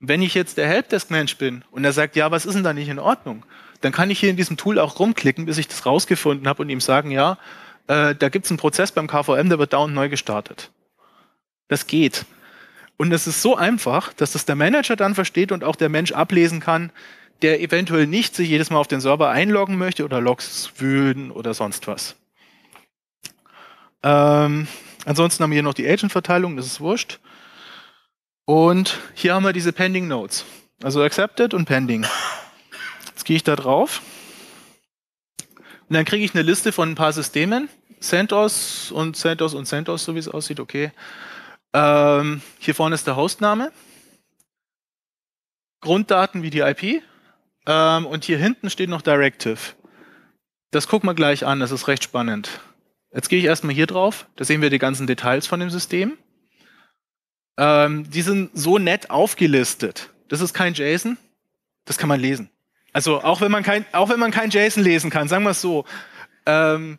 Wenn ich jetzt der Helpdesk-Mensch bin und er sagt, ja, was ist denn da nicht in Ordnung? Dann kann ich hier in diesem Tool auch rumklicken, bis ich das rausgefunden habe und ihm sagen, ja, äh, da gibt es einen Prozess beim KVM, der wird dauernd neu gestartet. Das geht. Und das ist so einfach, dass das der Manager dann versteht und auch der Mensch ablesen kann, der eventuell nicht sich jedes Mal auf den Server einloggen möchte oder Logs wühlen oder sonst was. Ähm, ansonsten haben wir hier noch die Agent-Verteilung, das ist wurscht. Und hier haben wir diese Pending Nodes. Also Accepted und Pending. Jetzt gehe ich da drauf. Und dann kriege ich eine Liste von ein paar Systemen. CentOS und CentOS und CentOS, so wie es aussieht, okay. Ähm, hier vorne ist der Hostname. Grunddaten wie die IP. Ähm, und hier hinten steht noch Directive. Das gucken wir gleich an, das ist recht spannend. Jetzt gehe ich erstmal hier drauf. Da sehen wir die ganzen Details von dem System. Ähm, die sind so nett aufgelistet. Das ist kein JSON. Das kann man lesen. Also auch wenn man kein, auch wenn man kein JSON lesen kann, sagen wir es so. Ähm,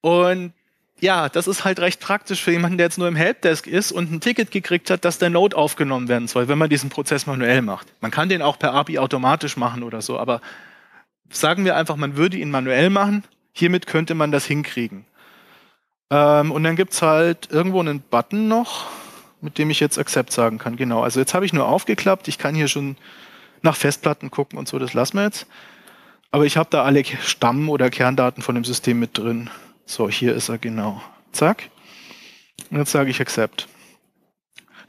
und ja, das ist halt recht praktisch für jemanden, der jetzt nur im Helpdesk ist und ein Ticket gekriegt hat, dass der Node aufgenommen werden soll, wenn man diesen Prozess manuell macht. Man kann den auch per API automatisch machen oder so, aber sagen wir einfach, man würde ihn manuell machen. Hiermit könnte man das hinkriegen. Ähm, und dann gibt es halt irgendwo einen Button noch, mit dem ich jetzt Accept sagen kann. Genau, also jetzt habe ich nur aufgeklappt. Ich kann hier schon nach Festplatten gucken und so, das lassen wir jetzt. Aber ich habe da alle Stamm- oder Kerndaten von dem System mit drin. So, hier ist er genau. Zack. Und jetzt sage ich Accept.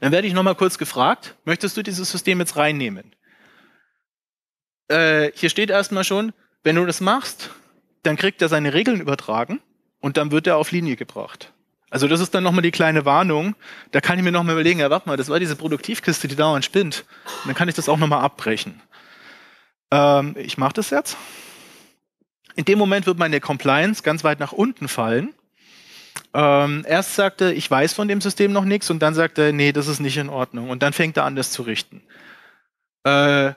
Dann werde ich nochmal kurz gefragt, möchtest du dieses System jetzt reinnehmen? Äh, hier steht erstmal schon, wenn du das machst, dann kriegt er seine Regeln übertragen und dann wird er auf Linie gebracht. Also das ist dann nochmal die kleine Warnung. Da kann ich mir nochmal überlegen, ja, warte mal, das war diese Produktivkiste, die dauernd spinnt. Und dann kann ich das auch nochmal abbrechen. Ähm, ich mache das jetzt. In dem Moment wird meine Compliance ganz weit nach unten fallen. Ähm, erst sagt er, ich weiß von dem System noch nichts und dann sagt er, nee, das ist nicht in Ordnung. Und dann fängt er an, das zu richten. Äh,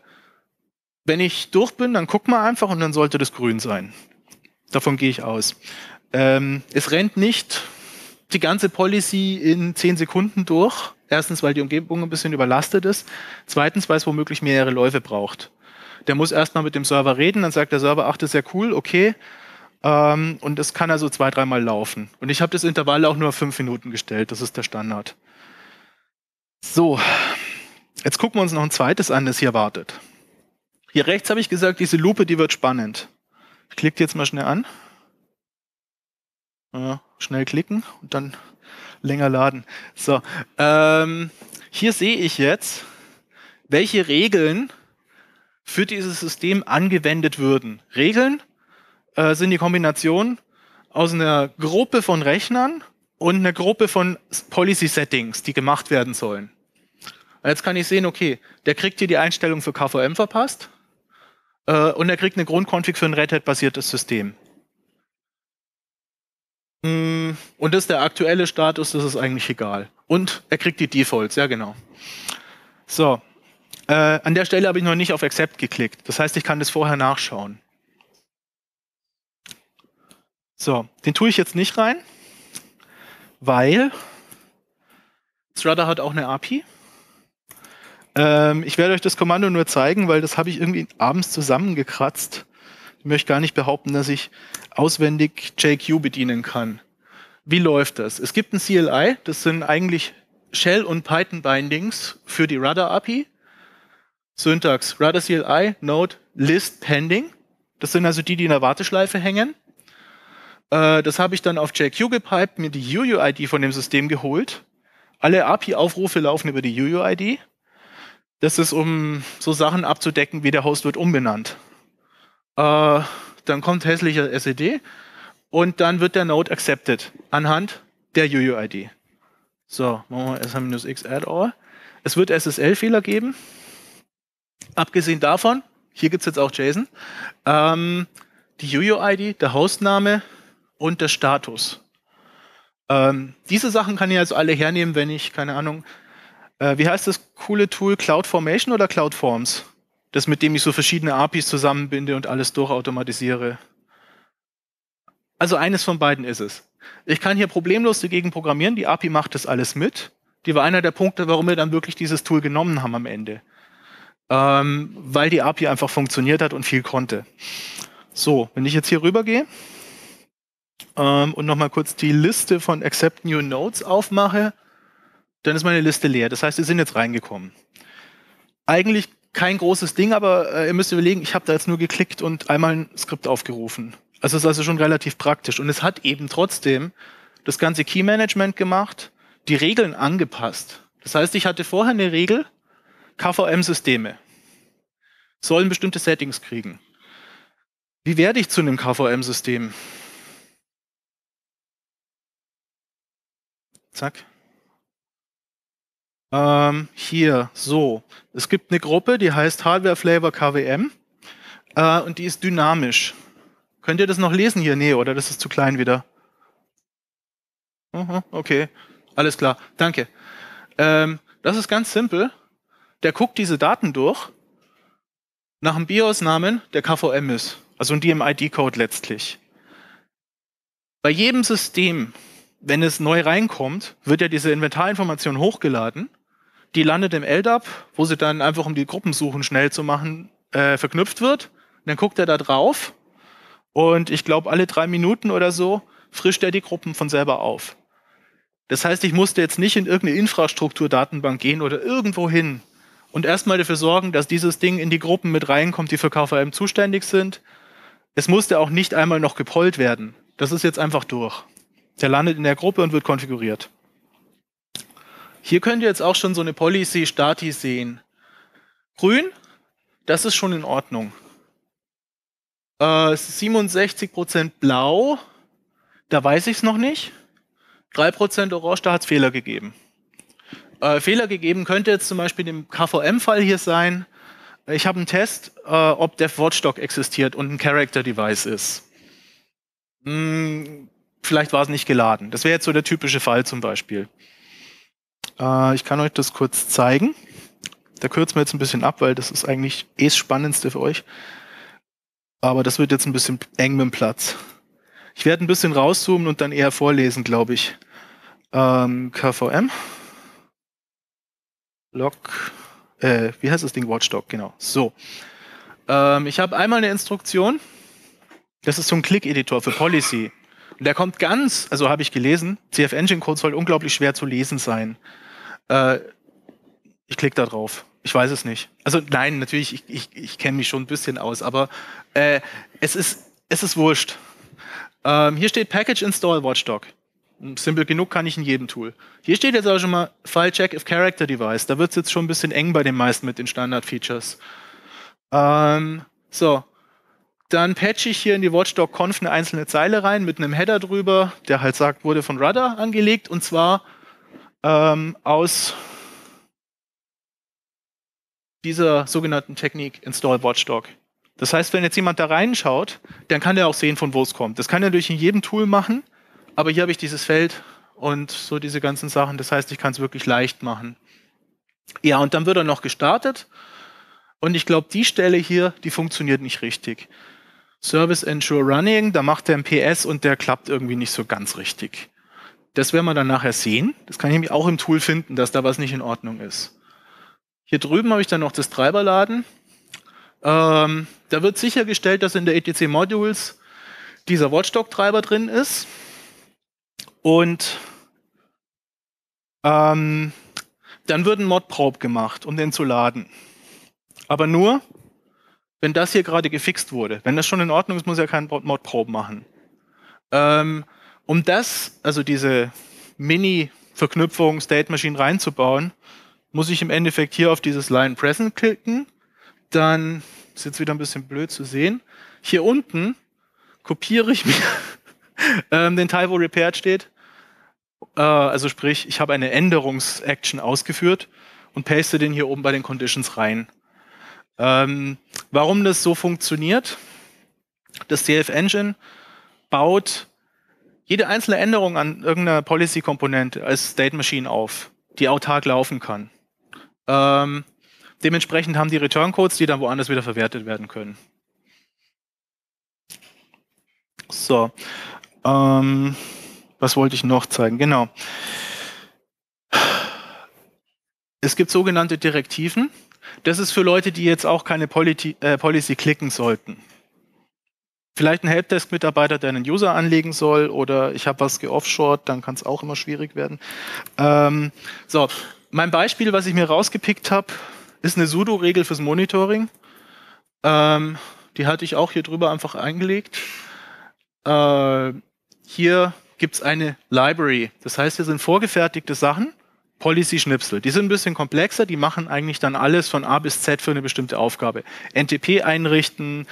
wenn ich durch bin, dann guck mal einfach und dann sollte das grün sein. Davon gehe ich aus. Ähm, es rennt nicht die ganze Policy in zehn Sekunden durch. Erstens, weil die Umgebung ein bisschen überlastet ist. Zweitens, weil es womöglich mehrere Läufe braucht. Der muss erstmal mit dem Server reden, dann sagt der Server, ach, das ist ja cool, okay. Ähm, und das kann also zwei, dreimal laufen. Und ich habe das Intervall auch nur auf fünf Minuten gestellt, das ist der Standard. So, jetzt gucken wir uns noch ein zweites an, das hier wartet. Hier rechts habe ich gesagt, diese Lupe, die wird spannend. Ich klicke jetzt mal schnell an. Äh, schnell klicken und dann länger laden. So, ähm, hier sehe ich jetzt, welche Regeln für dieses System angewendet würden. Regeln äh, sind die Kombination aus einer Gruppe von Rechnern und einer Gruppe von Policy Settings, die gemacht werden sollen. jetzt kann ich sehen, okay, der kriegt hier die Einstellung für KVM verpasst äh, und er kriegt eine Grundkonfig für ein Red Hat-basiertes System. Mm, und das ist der aktuelle Status, das ist eigentlich egal. Und er kriegt die Defaults, ja genau. So, äh, an der Stelle habe ich noch nicht auf Accept geklickt. Das heißt, ich kann das vorher nachschauen. So, den tue ich jetzt nicht rein, weil Strutter hat auch eine API. Ähm, ich werde euch das Kommando nur zeigen, weil das habe ich irgendwie abends zusammengekratzt. Ich möchte gar nicht behaupten, dass ich auswendig JQ bedienen kann. Wie läuft das? Es gibt ein CLI, das sind eigentlich Shell und Python Bindings für die Rudder API. Syntax, Rudder CLI, Node, List, Pending. Das sind also die, die in der Warteschleife hängen. Äh, das habe ich dann auf JQ gepiped, mir die UUID von dem System geholt. Alle API-Aufrufe laufen über die UUID. Das ist, um so Sachen abzudecken, wie der Host wird umbenannt äh, dann kommt hässlicher SED und dann wird der Node accepted anhand der UUID. So, machen wir SH-X add all. Es wird SSL-Fehler geben. Abgesehen davon, hier gibt es jetzt auch JSON, ähm, die UUID, der Hostname und der Status. Ähm, diese Sachen kann ich also alle hernehmen, wenn ich, keine Ahnung, äh, wie heißt das coole Tool CloudFormation oder CloudForms? das, mit dem ich so verschiedene APIs zusammenbinde und alles durchautomatisiere. Also eines von beiden ist es. Ich kann hier problemlos dagegen programmieren, die API macht das alles mit. Die war einer der Punkte, warum wir dann wirklich dieses Tool genommen haben am Ende. Ähm, weil die API einfach funktioniert hat und viel konnte. So, wenn ich jetzt hier rübergehe ähm, und nochmal kurz die Liste von Accept New Nodes aufmache, dann ist meine Liste leer. Das heißt, die sind jetzt reingekommen. Eigentlich kein großes Ding, aber äh, ihr müsst überlegen, ich habe da jetzt nur geklickt und einmal ein Skript aufgerufen. Also es ist also schon relativ praktisch. Und es hat eben trotzdem das ganze Key-Management gemacht, die Regeln angepasst. Das heißt, ich hatte vorher eine Regel, KVM-Systeme sollen bestimmte Settings kriegen. Wie werde ich zu einem KVM-System? Zack. Ähm, hier, so. Es gibt eine Gruppe, die heißt Hardware Flavor KWM äh, und die ist dynamisch. Könnt ihr das noch lesen hier? Nee, oder das ist zu klein wieder. Mhm, okay, alles klar, danke. Ähm, das ist ganz simpel. Der guckt diese Daten durch nach dem BIOS-Namen, der KVM ist. Also ein DMID-Code letztlich. Bei jedem System, wenn es neu reinkommt, wird ja diese Inventarinformation hochgeladen die landet im LDAP, wo sie dann einfach, um die Gruppensuchen schnell zu machen, äh, verknüpft wird. Und dann guckt er da drauf und ich glaube, alle drei Minuten oder so frischt er die Gruppen von selber auf. Das heißt, ich musste jetzt nicht in irgendeine Infrastrukturdatenbank gehen oder irgendwo hin und erstmal dafür sorgen, dass dieses Ding in die Gruppen mit reinkommt, die für KVM zuständig sind. Es musste auch nicht einmal noch gepollt werden. Das ist jetzt einfach durch. Der landet in der Gruppe und wird konfiguriert. Hier könnt ihr jetzt auch schon so eine Policy Stati sehen. Grün, das ist schon in Ordnung. Äh, 67% blau, da weiß ich es noch nicht. 3% orange, da hat es Fehler gegeben. Äh, Fehler gegeben könnte jetzt zum Beispiel im KVM-Fall hier sein. Ich habe einen Test, äh, ob Dev existiert und ein Character Device ist. Hm, vielleicht war es nicht geladen. Das wäre jetzt so der typische Fall zum Beispiel. Äh, ich kann euch das kurz zeigen. Da kürzen wir jetzt ein bisschen ab, weil das ist eigentlich eh das Spannendste für euch. Aber das wird jetzt ein bisschen eng mit dem Platz. Ich werde ein bisschen rauszoomen und dann eher vorlesen, glaube ich. Ähm, KVM. Log. Äh, wie heißt das Ding? Watchdog, genau. So. Ähm, ich habe einmal eine Instruktion. Das ist so ein Click-Editor für Policy. Und der kommt ganz, also habe ich gelesen, CF Engine Code soll unglaublich schwer zu lesen sein äh, ich klicke da drauf. Ich weiß es nicht. Also nein, natürlich, ich, ich, ich kenne mich schon ein bisschen aus, aber äh, es, ist, es ist wurscht. Ähm, hier steht Package Install Watchdog. Simpel genug kann ich in jedem Tool. Hier steht jetzt auch schon mal File Check if Character Device. Da wird es jetzt schon ein bisschen eng bei den meisten mit den Standard-Features. Ähm, so. Dann patche ich hier in die Watchdog Conf eine einzelne Zeile rein mit einem Header drüber, der halt sagt, wurde von Rudder angelegt und zwar ähm, aus dieser sogenannten Technik Install Watchdog. Das heißt, wenn jetzt jemand da reinschaut, dann kann er auch sehen, von wo es kommt. Das kann er natürlich in jedem Tool machen, aber hier habe ich dieses Feld und so diese ganzen Sachen. Das heißt, ich kann es wirklich leicht machen. Ja, und dann wird er noch gestartet. Und ich glaube, die Stelle hier, die funktioniert nicht richtig. Service Ensure Running, da macht er ein PS und der klappt irgendwie nicht so ganz richtig. Das werden wir dann nachher sehen. Das kann ich nämlich auch im Tool finden, dass da was nicht in Ordnung ist. Hier drüben habe ich dann noch das Treiberladen. Ähm, da wird sichergestellt, dass in der ETC Modules dieser Watchdog-Treiber drin ist. Und ähm, dann wird ein Modprobe gemacht, um den zu laden. Aber nur, wenn das hier gerade gefixt wurde. Wenn das schon in Ordnung ist, muss ja kein Modprobe machen. Ähm, um das, also diese Mini-Verknüpfung State Machine reinzubauen, muss ich im Endeffekt hier auf dieses Line Present klicken. Dann ist jetzt wieder ein bisschen blöd zu sehen. Hier unten kopiere ich mir ähm, den Teil, wo repaired steht. Äh, also sprich, ich habe eine Änderungs-Action ausgeführt und paste den hier oben bei den Conditions rein. Ähm, warum das so funktioniert? Das CF Engine baut jede einzelne Änderung an irgendeiner Policy-Komponente als State Machine auf, die autark laufen kann. Ähm, dementsprechend haben die Return-Codes, die dann woanders wieder verwertet werden können. So. Ähm, was wollte ich noch zeigen? Genau. Es gibt sogenannte Direktiven. Das ist für Leute, die jetzt auch keine Poli äh, Policy klicken sollten vielleicht ein Helpdesk-Mitarbeiter, der einen User anlegen soll oder ich habe was geoffshored, dann kann es auch immer schwierig werden. Ähm, so, mein Beispiel, was ich mir rausgepickt habe, ist eine Sudo-Regel fürs Monitoring. Ähm, die hatte ich auch hier drüber einfach eingelegt. Äh, hier gibt es eine Library. Das heißt, hier sind vorgefertigte Sachen, Policy-Schnipsel. Die sind ein bisschen komplexer, die machen eigentlich dann alles von A bis Z für eine bestimmte Aufgabe. NTP einrichten,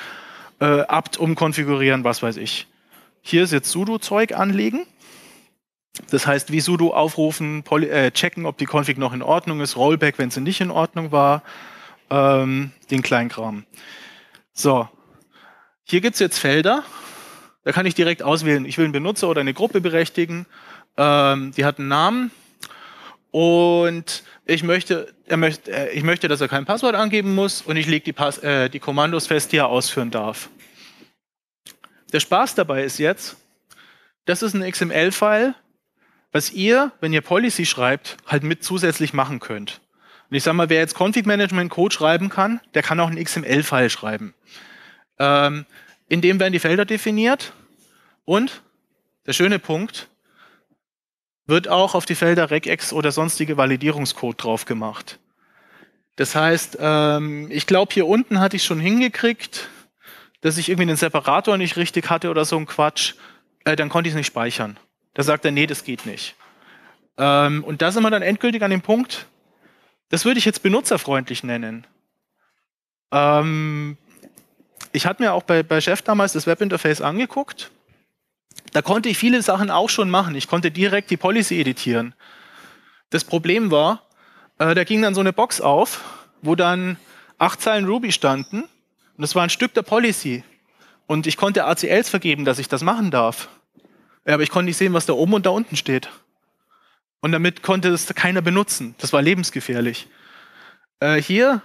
äh, apt umkonfigurieren, was weiß ich. Hier ist jetzt sudo-Zeug anlegen. Das heißt, wie sudo aufrufen, äh, checken, ob die Config noch in Ordnung ist, Rollback, wenn sie nicht in Ordnung war, ähm, den Kleinkram. So, hier gibt es jetzt Felder. Da kann ich direkt auswählen, ich will einen Benutzer oder eine Gruppe berechtigen. Ähm, die hat einen Namen, und ich möchte, er möchte, äh, ich möchte, dass er kein Passwort angeben muss und ich lege die, Pass äh, die Kommandos fest, die er ausführen darf. Der Spaß dabei ist jetzt, das ist ein XML-File, was ihr, wenn ihr Policy schreibt, halt mit zusätzlich machen könnt. Und ich sage mal, wer jetzt Config Management Code schreiben kann, der kann auch ein XML-File schreiben. Ähm, in dem werden die Felder definiert und der schöne Punkt, wird auch auf die Felder Regex oder sonstige Validierungscode drauf gemacht. Das heißt, ähm, ich glaube, hier unten hatte ich schon hingekriegt, dass ich irgendwie den Separator nicht richtig hatte oder so ein Quatsch. Äh, dann konnte ich es nicht speichern. Da sagt er, nee, das geht nicht. Ähm, und da sind wir dann endgültig an dem Punkt, das würde ich jetzt benutzerfreundlich nennen. Ähm, ich hatte mir auch bei, bei Chef damals das Webinterface angeguckt da konnte ich viele Sachen auch schon machen. Ich konnte direkt die Policy editieren. Das Problem war, äh, da ging dann so eine Box auf, wo dann acht Zeilen Ruby standen und das war ein Stück der Policy. Und ich konnte ACLs vergeben, dass ich das machen darf. Ja, aber ich konnte nicht sehen, was da oben und da unten steht. Und damit konnte es keiner benutzen. Das war lebensgefährlich. Äh, hier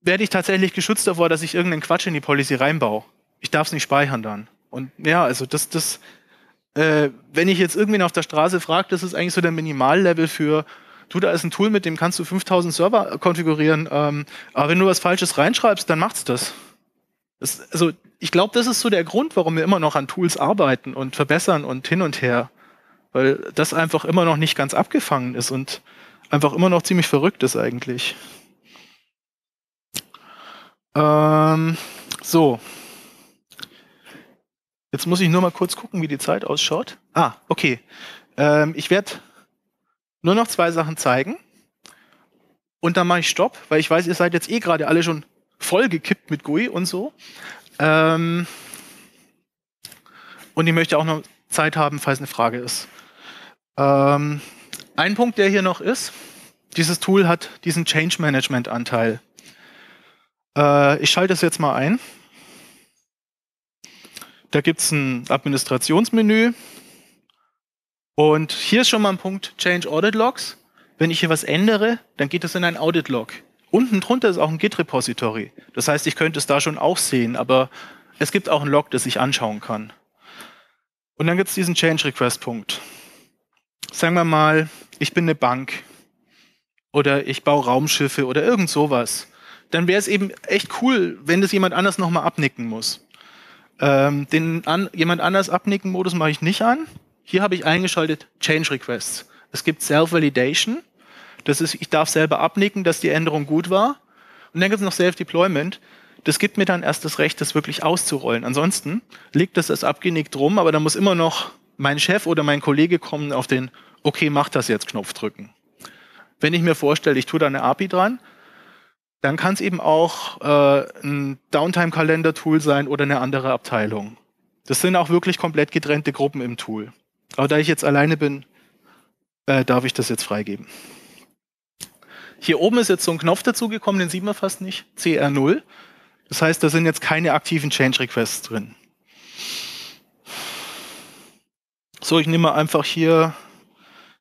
werde ich tatsächlich geschützt davor, dass ich irgendeinen Quatsch in die Policy reinbaue. Ich darf es nicht speichern dann. Und ja, also das, das, äh, wenn ich jetzt irgendwen auf der Straße frage, das ist eigentlich so der Minimallevel für, du, da ist ein Tool, mit dem kannst du 5000 Server konfigurieren, ähm, aber wenn du was Falsches reinschreibst, dann macht's das. das also ich glaube, das ist so der Grund, warum wir immer noch an Tools arbeiten und verbessern und hin und her, weil das einfach immer noch nicht ganz abgefangen ist und einfach immer noch ziemlich verrückt ist eigentlich. Ähm, so, Jetzt muss ich nur mal kurz gucken, wie die Zeit ausschaut. Ah, okay. Ähm, ich werde nur noch zwei Sachen zeigen. Und dann mache ich Stopp, weil ich weiß, ihr seid jetzt eh gerade alle schon voll gekippt mit GUI und so. Ähm und ich möchte auch noch Zeit haben, falls eine Frage ist. Ähm ein Punkt, der hier noch ist, dieses Tool hat diesen Change Management Anteil. Äh ich schalte es jetzt mal ein. Da gibt es ein Administrationsmenü. Und hier ist schon mal ein Punkt Change Audit Logs. Wenn ich hier was ändere, dann geht das in ein Audit Log. Unten drunter ist auch ein Git-Repository. Das heißt, ich könnte es da schon auch sehen, aber es gibt auch ein Log, das ich anschauen kann. Und dann gibt es diesen Change Request-Punkt. Sagen wir mal, ich bin eine Bank oder ich baue Raumschiffe oder irgend sowas. Dann wäre es eben echt cool, wenn das jemand anders nochmal abnicken muss. Ähm, den an, jemand anders abnicken Modus mache ich nicht an. Hier habe ich eingeschaltet Change Requests. Es gibt Self-Validation. Das ist, ich darf selber abnicken, dass die Änderung gut war. Und dann gibt es noch Self-Deployment. Das gibt mir dann erst das Recht, das wirklich auszurollen. Ansonsten liegt das als abgenickt rum, aber da muss immer noch mein Chef oder mein Kollege kommen auf den Okay, mach das jetzt Knopf drücken. Wenn ich mir vorstelle, ich tue da eine API dran, dann kann es eben auch äh, ein Downtime-Kalender-Tool sein oder eine andere Abteilung. Das sind auch wirklich komplett getrennte Gruppen im Tool. Aber da ich jetzt alleine bin, äh, darf ich das jetzt freigeben. Hier oben ist jetzt so ein Knopf dazugekommen, den sieht man fast nicht, CR0. Das heißt, da sind jetzt keine aktiven Change-Requests drin. So, ich nehme einfach hier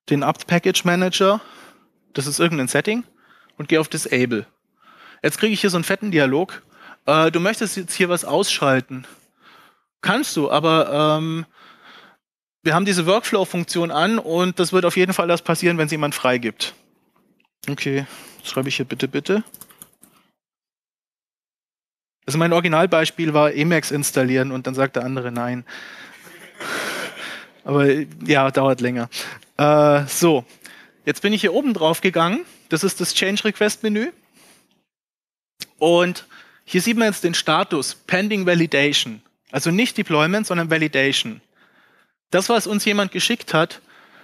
den Apt Package Manager, das ist irgendein Setting, und gehe auf Disable. Jetzt kriege ich hier so einen fetten Dialog. Äh, du möchtest jetzt hier was ausschalten. Kannst du, aber ähm, wir haben diese Workflow-Funktion an und das wird auf jeden Fall das passieren, wenn es jemand freigibt. Okay, jetzt schreibe ich hier bitte, bitte. Also mein Originalbeispiel war Emacs installieren und dann sagt der andere nein. Aber ja, dauert länger. Äh, so, jetzt bin ich hier oben drauf gegangen. Das ist das Change Request Menü. Und hier sieht man jetzt den Status Pending Validation. Also nicht Deployment, sondern Validation. Das, was uns jemand geschickt hat,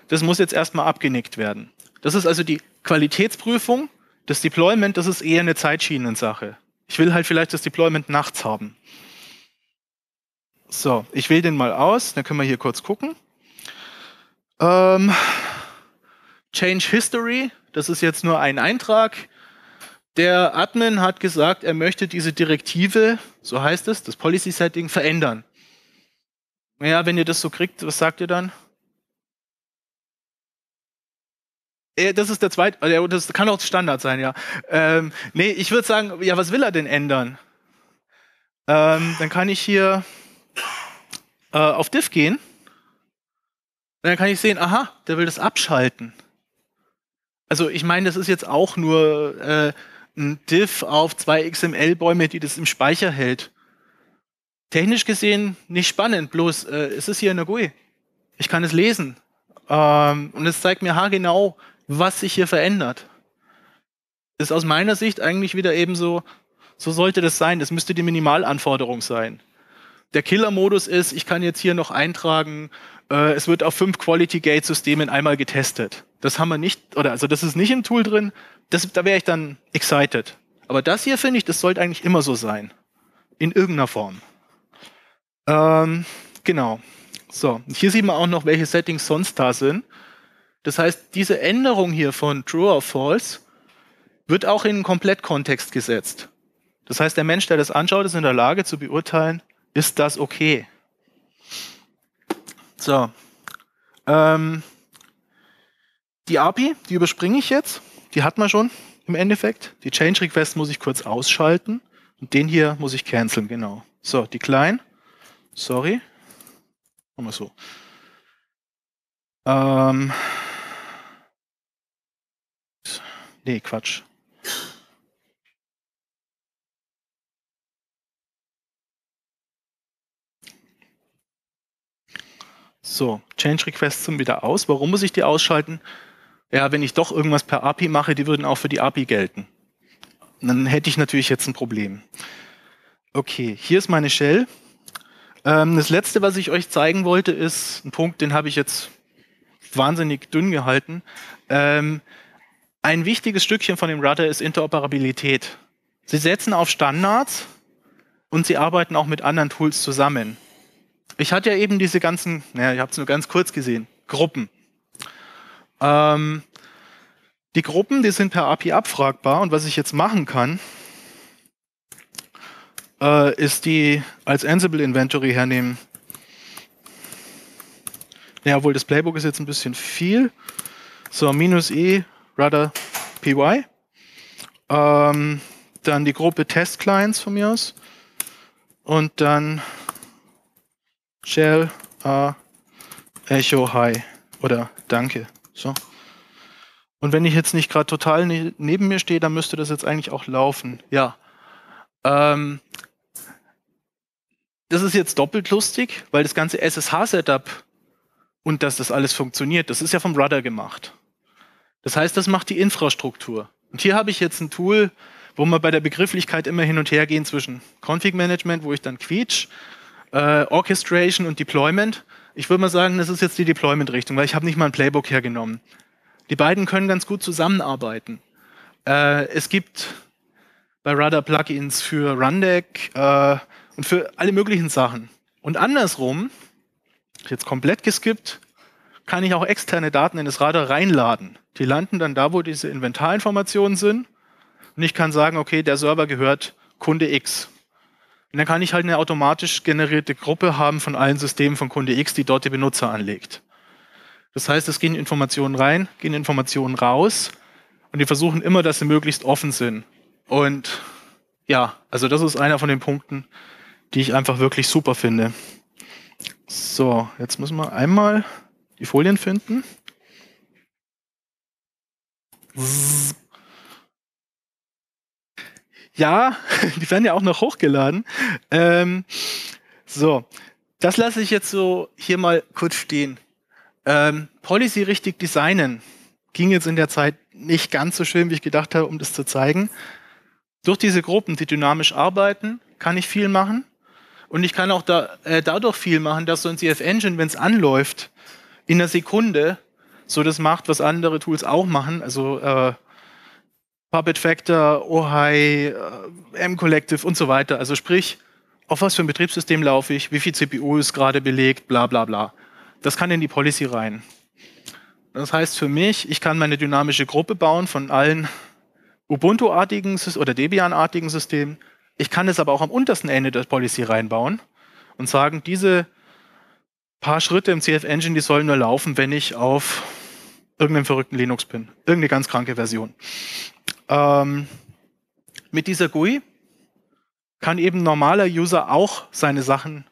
das muss jetzt erstmal abgenickt werden. Das ist also die Qualitätsprüfung. Das Deployment, das ist eher eine Zeitschienensache. Ich will halt vielleicht das Deployment nachts haben. So, ich wähle den mal aus, dann können wir hier kurz gucken. Ähm, Change History, das ist jetzt nur ein Eintrag. Der Admin hat gesagt, er möchte diese Direktive, so heißt es, das Policy Setting verändern. Naja, wenn ihr das so kriegt, was sagt ihr dann? Das ist der zweite, das kann auch Standard sein, ja. Ähm, nee, ich würde sagen, ja, was will er denn ändern? Ähm, dann kann ich hier äh, auf Diff gehen. Und dann kann ich sehen, aha, der will das abschalten. Also ich meine, das ist jetzt auch nur äh, ein Div auf zwei XML-Bäume, die das im Speicher hält. Technisch gesehen nicht spannend, bloß äh, es ist hier in der GUI. Ich kann es lesen. Ähm, und es zeigt mir haargenau, was sich hier verändert. Ist aus meiner Sicht eigentlich wieder eben so, so sollte das sein. Das müsste die Minimalanforderung sein. Der Killer-Modus ist, ich kann jetzt hier noch eintragen, äh, es wird auf fünf Quality Gate Systemen einmal getestet. Das haben wir nicht, oder also das ist nicht im Tool drin. Das, da wäre ich dann excited. Aber das hier finde ich, das sollte eigentlich immer so sein. In irgendeiner Form. Ähm, genau. So, hier sieht man auch noch, welche Settings sonst da sind. Das heißt, diese Änderung hier von True or False wird auch in einen Komplettkontext gesetzt. Das heißt, der Mensch, der das anschaut, ist in der Lage zu beurteilen, ist das okay? So. Ähm, die API, die überspringe ich jetzt. Die hat man schon im Endeffekt. Die Change Request muss ich kurz ausschalten. Und den hier muss ich canceln, genau. So, die Klein. Sorry. Machen wir so. Ähm. Nee, Quatsch. So, Change Requests sind wieder aus. Warum muss ich die ausschalten? Ja, wenn ich doch irgendwas per API mache, die würden auch für die API gelten. Dann hätte ich natürlich jetzt ein Problem. Okay, hier ist meine Shell. Ähm, das letzte, was ich euch zeigen wollte, ist ein Punkt, den habe ich jetzt wahnsinnig dünn gehalten. Ähm, ein wichtiges Stückchen von dem Rudder ist Interoperabilität. Sie setzen auf Standards und sie arbeiten auch mit anderen Tools zusammen ich hatte ja eben diese ganzen, naja, ich habe es nur ganz kurz gesehen, Gruppen. Ähm, die Gruppen, die sind per API abfragbar und was ich jetzt machen kann, äh, ist die als Ansible Inventory hernehmen. Naja, obwohl das Playbook ist jetzt ein bisschen viel. So, minus E, rather PY. Ähm, dann die Gruppe Test Clients von mir aus. Und dann Shell a Echo Hi oder Danke. So. Und wenn ich jetzt nicht gerade total ne neben mir stehe, dann müsste das jetzt eigentlich auch laufen. Ja. Ähm, das ist jetzt doppelt lustig, weil das ganze SSH-Setup und dass das alles funktioniert, das ist ja vom Rudder gemacht. Das heißt, das macht die Infrastruktur. Und hier habe ich jetzt ein Tool, wo wir bei der Begrifflichkeit immer hin und her gehen zwischen Config Management, wo ich dann quietsch, äh, Orchestration und Deployment. Ich würde mal sagen, das ist jetzt die Deployment-Richtung, weil ich habe nicht mal ein Playbook hergenommen. Die beiden können ganz gut zusammenarbeiten. Äh, es gibt bei Rudder Plugins für Rundeck äh, und für alle möglichen Sachen. Und andersrum, jetzt komplett geskippt, kann ich auch externe Daten in das Radar reinladen. Die landen dann da, wo diese Inventarinformationen sind. Und ich kann sagen, okay, der Server gehört Kunde X. Und dann kann ich halt eine automatisch generierte Gruppe haben von allen Systemen von Kunde X, die dort die Benutzer anlegt. Das heißt, es gehen Informationen rein, gehen Informationen raus und die versuchen immer, dass sie möglichst offen sind. Und ja, also das ist einer von den Punkten, die ich einfach wirklich super finde. So, jetzt müssen wir einmal die Folien finden. Zzz. Ja, die werden ja auch noch hochgeladen. Ähm, so, das lasse ich jetzt so hier mal kurz stehen. Ähm, Policy richtig designen ging jetzt in der Zeit nicht ganz so schön, wie ich gedacht habe, um das zu zeigen. Durch diese Gruppen, die dynamisch arbeiten, kann ich viel machen. Und ich kann auch da, äh, dadurch viel machen, dass so ein CF-Engine, wenn es anläuft, in einer Sekunde so das macht, was andere Tools auch machen. Also äh, Puppet Factor, Ohai, äh, M-Collective und so weiter. Also sprich, auf was für ein Betriebssystem laufe ich, wie viel CPU ist gerade belegt, bla bla bla. Das kann in die Policy rein. Das heißt für mich, ich kann meine dynamische Gruppe bauen von allen Ubuntu-artigen oder Debian-artigen Systemen. Ich kann es aber auch am untersten Ende der Policy reinbauen und sagen, diese paar Schritte im CF-Engine, die sollen nur laufen, wenn ich auf irgendeinem verrückten Linux bin. Irgendeine ganz kranke Version. Ähm, mit dieser GUI kann eben normaler User auch seine Sachen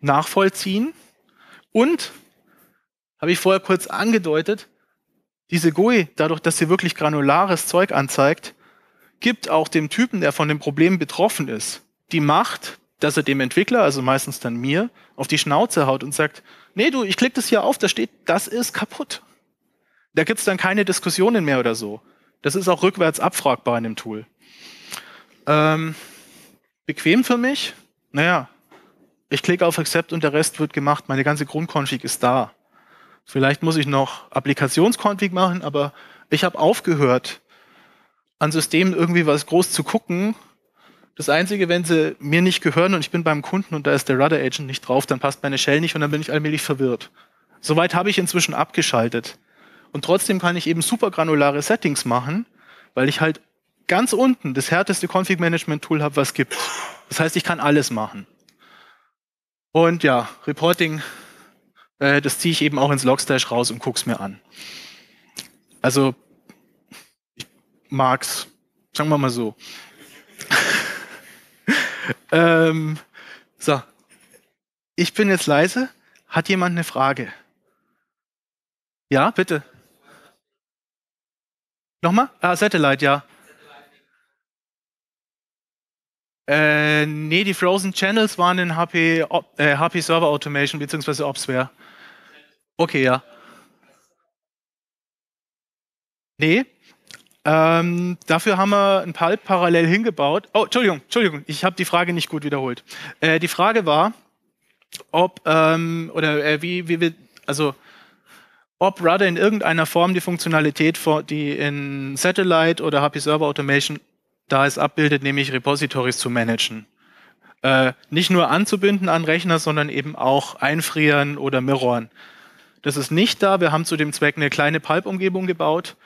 nachvollziehen. Und, habe ich vorher kurz angedeutet, diese GUI, dadurch, dass sie wirklich granulares Zeug anzeigt, gibt auch dem Typen, der von dem Problem betroffen ist, die Macht, dass er dem Entwickler, also meistens dann mir, auf die Schnauze haut und sagt, nee du, ich klicke das hier auf, da steht, das ist kaputt. Da gibt es dann keine Diskussionen mehr oder so. Das ist auch rückwärts abfragbar in dem Tool. Ähm, bequem für mich? Naja, ich klicke auf Accept und der Rest wird gemacht. Meine ganze Grundconfig ist da. Vielleicht muss ich noch Applikationsconfig machen, aber ich habe aufgehört, an Systemen irgendwie was groß zu gucken. Das Einzige, wenn sie mir nicht gehören und ich bin beim Kunden und da ist der Rudder Agent nicht drauf, dann passt meine Shell nicht und dann bin ich allmählich verwirrt. Soweit habe ich inzwischen abgeschaltet. Und trotzdem kann ich eben super granulare Settings machen, weil ich halt ganz unten das härteste Config-Management-Tool habe, was gibt. Das heißt, ich kann alles machen. Und ja, Reporting, äh, das ziehe ich eben auch ins Logstash raus und gucke es mir an. Also, ich mag's. Sagen wir mal so. ähm, so. Ich bin jetzt leise. Hat jemand eine Frage? Ja, bitte. Nochmal? Ah, Satellite, ja. Äh, nee, die Frozen Channels waren in HP, äh, HP Server Automation bzw. Opsware. Okay, ja. Nee. Ähm, dafür haben wir ein paar parallel hingebaut. Oh, Entschuldigung, Entschuldigung, ich habe die Frage nicht gut wiederholt. Äh, die Frage war, ob ähm, oder äh, wie, wie wir, also ob Rudder in irgendeiner Form die Funktionalität, die in Satellite oder HP Server Automation da ist, abbildet, nämlich Repositories zu managen. Äh, nicht nur anzubinden an Rechner, sondern eben auch einfrieren oder mirroren. Das ist nicht da. Wir haben zu dem Zweck eine kleine Pulp-Umgebung gebaut.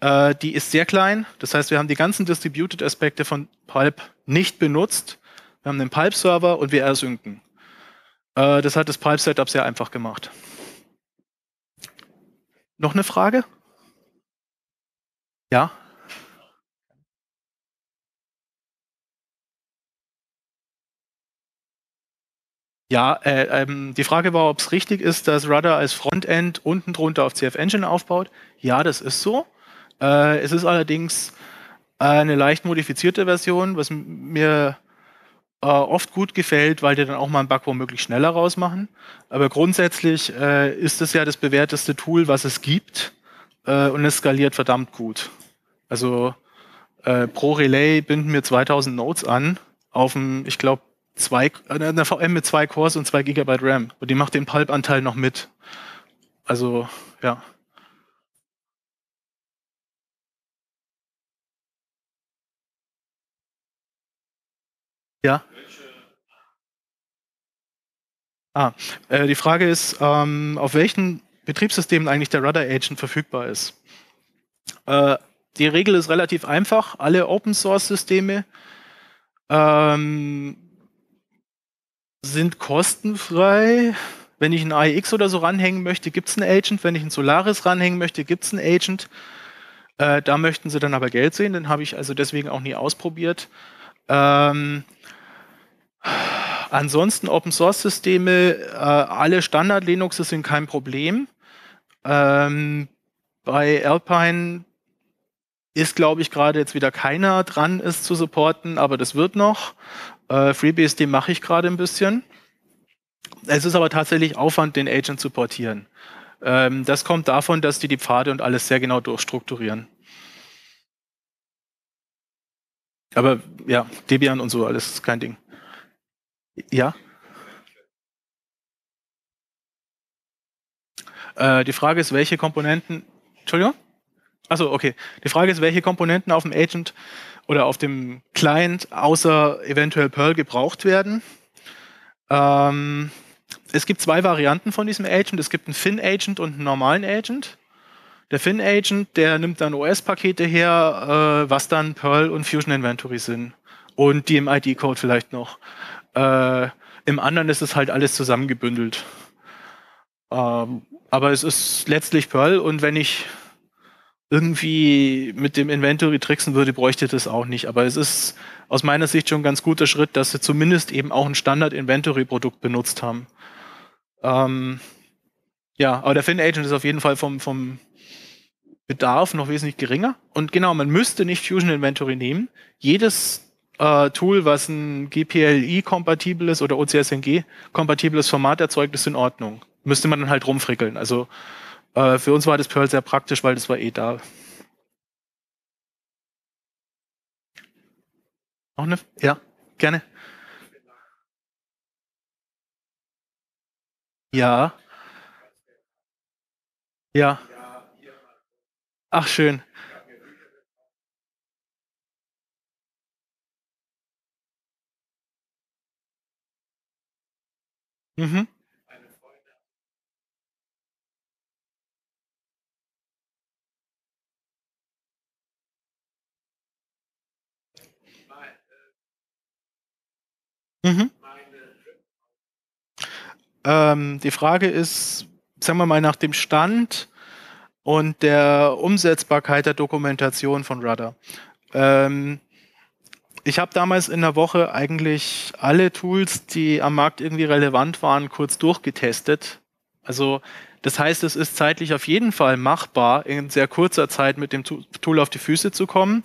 Äh, die ist sehr klein. Das heißt, wir haben die ganzen Distributed-Aspekte von Pulp nicht benutzt. Wir haben einen Pulp-Server und wir ersynken. Äh, das hat das Pulp-Setup sehr einfach gemacht. Noch eine Frage? Ja? Ja, äh, ähm, die Frage war, ob es richtig ist, dass Rudder als Frontend unten drunter auf CF Engine aufbaut. Ja, das ist so. Äh, es ist allerdings eine leicht modifizierte Version, was mir äh, oft gut gefällt, weil die dann auch mal einen Bug womöglich schneller rausmachen. Aber grundsätzlich äh, ist es ja das bewährteste Tool, was es gibt äh, und es skaliert verdammt gut. Also äh, pro Relay binden wir 2000 Nodes an auf dem, ich glaube, zwei, einer VM mit zwei Cores und zwei Gigabyte RAM. Und die macht den Pulp-Anteil noch mit. Also, ja. Ja. Ah, äh, die Frage ist, ähm, auf welchen Betriebssystemen eigentlich der Rudder Agent verfügbar ist. Äh, die Regel ist relativ einfach. Alle Open Source Systeme ähm, sind kostenfrei. Wenn ich einen AIX oder so ranhängen möchte, gibt es einen Agent. Wenn ich einen Solaris ranhängen möchte, gibt es einen Agent. Äh, da möchten sie dann aber Geld sehen. Den habe ich also deswegen auch nie ausprobiert. Ähm, Ansonsten Open Source Systeme, äh, alle Standard Linux sind kein Problem. Ähm, bei Alpine ist, glaube ich, gerade jetzt wieder keiner dran, es zu supporten, aber das wird noch. Äh, FreeBSD mache ich gerade ein bisschen. Es ist aber tatsächlich Aufwand, den Agent zu portieren. Ähm, das kommt davon, dass die die Pfade und alles sehr genau durchstrukturieren. Aber ja, Debian und so, alles ist kein Ding. Ja. Äh, die Frage ist, welche Komponenten. Entschuldigung? Achso, okay. Die Frage ist, welche Komponenten auf dem Agent oder auf dem Client außer eventuell Perl gebraucht werden. Ähm, es gibt zwei Varianten von diesem Agent. Es gibt einen Fin-Agent und einen normalen Agent. Der Fin-Agent, der nimmt dann OS-Pakete her, äh, was dann Perl und Fusion Inventory sind. Und die im id code vielleicht noch. Äh, Im anderen ist es halt alles zusammengebündelt. Ähm, aber es ist letztlich Perl und wenn ich irgendwie mit dem Inventory tricksen würde, bräuchte das auch nicht. Aber es ist aus meiner Sicht schon ein ganz guter Schritt, dass sie zumindest eben auch ein Standard-Inventory-Produkt benutzt haben. Ähm, ja, aber der Fin-Agent ist auf jeden Fall vom, vom Bedarf noch wesentlich geringer. Und genau, man müsste nicht Fusion Inventory nehmen. Jedes äh, Tool, was ein GPLI-kompatibles oder OCSNG-kompatibles Format erzeugt, ist in Ordnung. Müsste man dann halt rumfrickeln. Also äh, für uns war das Perl sehr praktisch, weil das war eh da. Auch eine? Ja, gerne. Ja. Ja. Ach, schön. Mhm. Mhm. Ähm, die Frage ist, sagen wir mal, nach dem Stand und der Umsetzbarkeit der Dokumentation von Rudder. Ähm, ich habe damals in der Woche eigentlich alle Tools, die am Markt irgendwie relevant waren, kurz durchgetestet. Also das heißt, es ist zeitlich auf jeden Fall machbar, in sehr kurzer Zeit mit dem Tool auf die Füße zu kommen.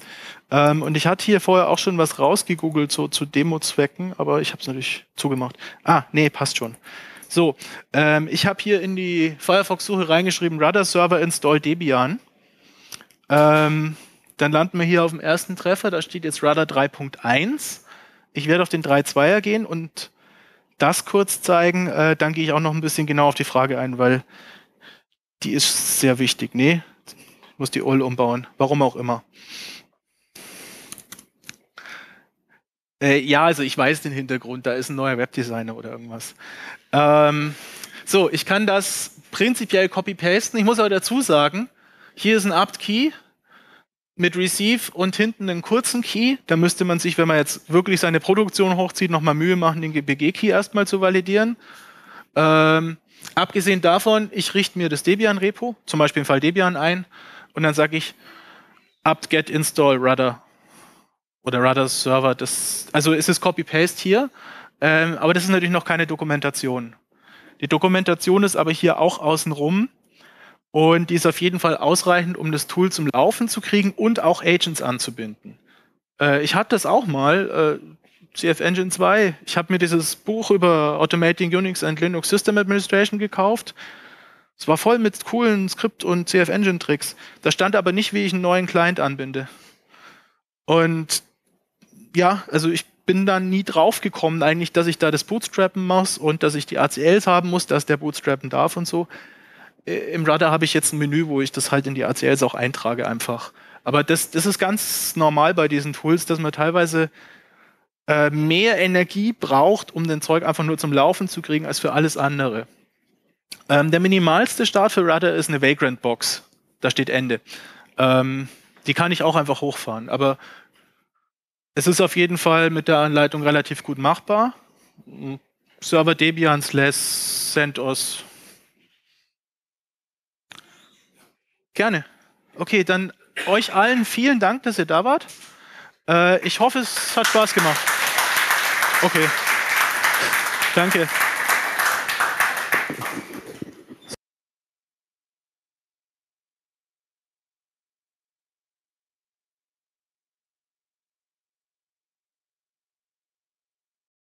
Ähm, und ich hatte hier vorher auch schon was rausgegoogelt, so zu Demo-Zwecken, aber ich habe es natürlich zugemacht. Ah, nee, passt schon. So, ähm, ich habe hier in die Firefox-Suche reingeschrieben, Rudder Server install Debian. Ähm, dann landen wir hier auf dem ersten Treffer, da steht jetzt Radar 3.1. Ich werde auf den 3.2er gehen und das kurz zeigen. Äh, dann gehe ich auch noch ein bisschen genau auf die Frage ein, weil die ist sehr wichtig. Nee, ich muss die All umbauen, warum auch immer. Äh, ja, also ich weiß den Hintergrund, da ist ein neuer Webdesigner oder irgendwas. Ähm, so, ich kann das prinzipiell copy-pasten. Ich muss aber dazu sagen, hier ist ein apt-key mit Receive und hinten einen kurzen Key. Da müsste man sich, wenn man jetzt wirklich seine Produktion hochzieht, nochmal Mühe machen, den GPG-Key erstmal zu validieren. Ähm, abgesehen davon, ich richte mir das Debian-Repo, zum Beispiel im Fall Debian ein, und dann sage ich apt get install rudder oder rudder server. Das, also ist es Copy-Paste hier, ähm, aber das ist natürlich noch keine Dokumentation. Die Dokumentation ist aber hier auch außenrum. Und die ist auf jeden Fall ausreichend, um das Tool zum Laufen zu kriegen und auch Agents anzubinden. Äh, ich hatte das auch mal, äh, CF Engine 2. Ich habe mir dieses Buch über Automating Unix and Linux System Administration gekauft. Es war voll mit coolen Skript- und CF Engine Tricks. Da stand aber nicht, wie ich einen neuen Client anbinde. Und ja, also ich bin dann nie drauf gekommen eigentlich, dass ich da das Bootstrappen muss und dass ich die ACLs haben muss, dass der Bootstrappen darf und so. Äh, im Rudder habe ich jetzt ein Menü, wo ich das halt in die ACLs auch eintrage einfach. Aber das, das ist ganz normal bei diesen Tools, dass man teilweise äh, mehr Energie braucht, um den Zeug einfach nur zum Laufen zu kriegen, als für alles andere. Ähm, der minimalste Start für Rudder ist eine Vagrant Box. Da steht Ende. Ähm, die kann ich auch einfach hochfahren. Aber es ist auf jeden Fall mit der Anleitung relativ gut machbar. Server Debian slash CentOS Gerne. Okay, dann euch allen vielen Dank, dass ihr da wart. Äh, ich hoffe, es hat Spaß gemacht. Okay. Danke.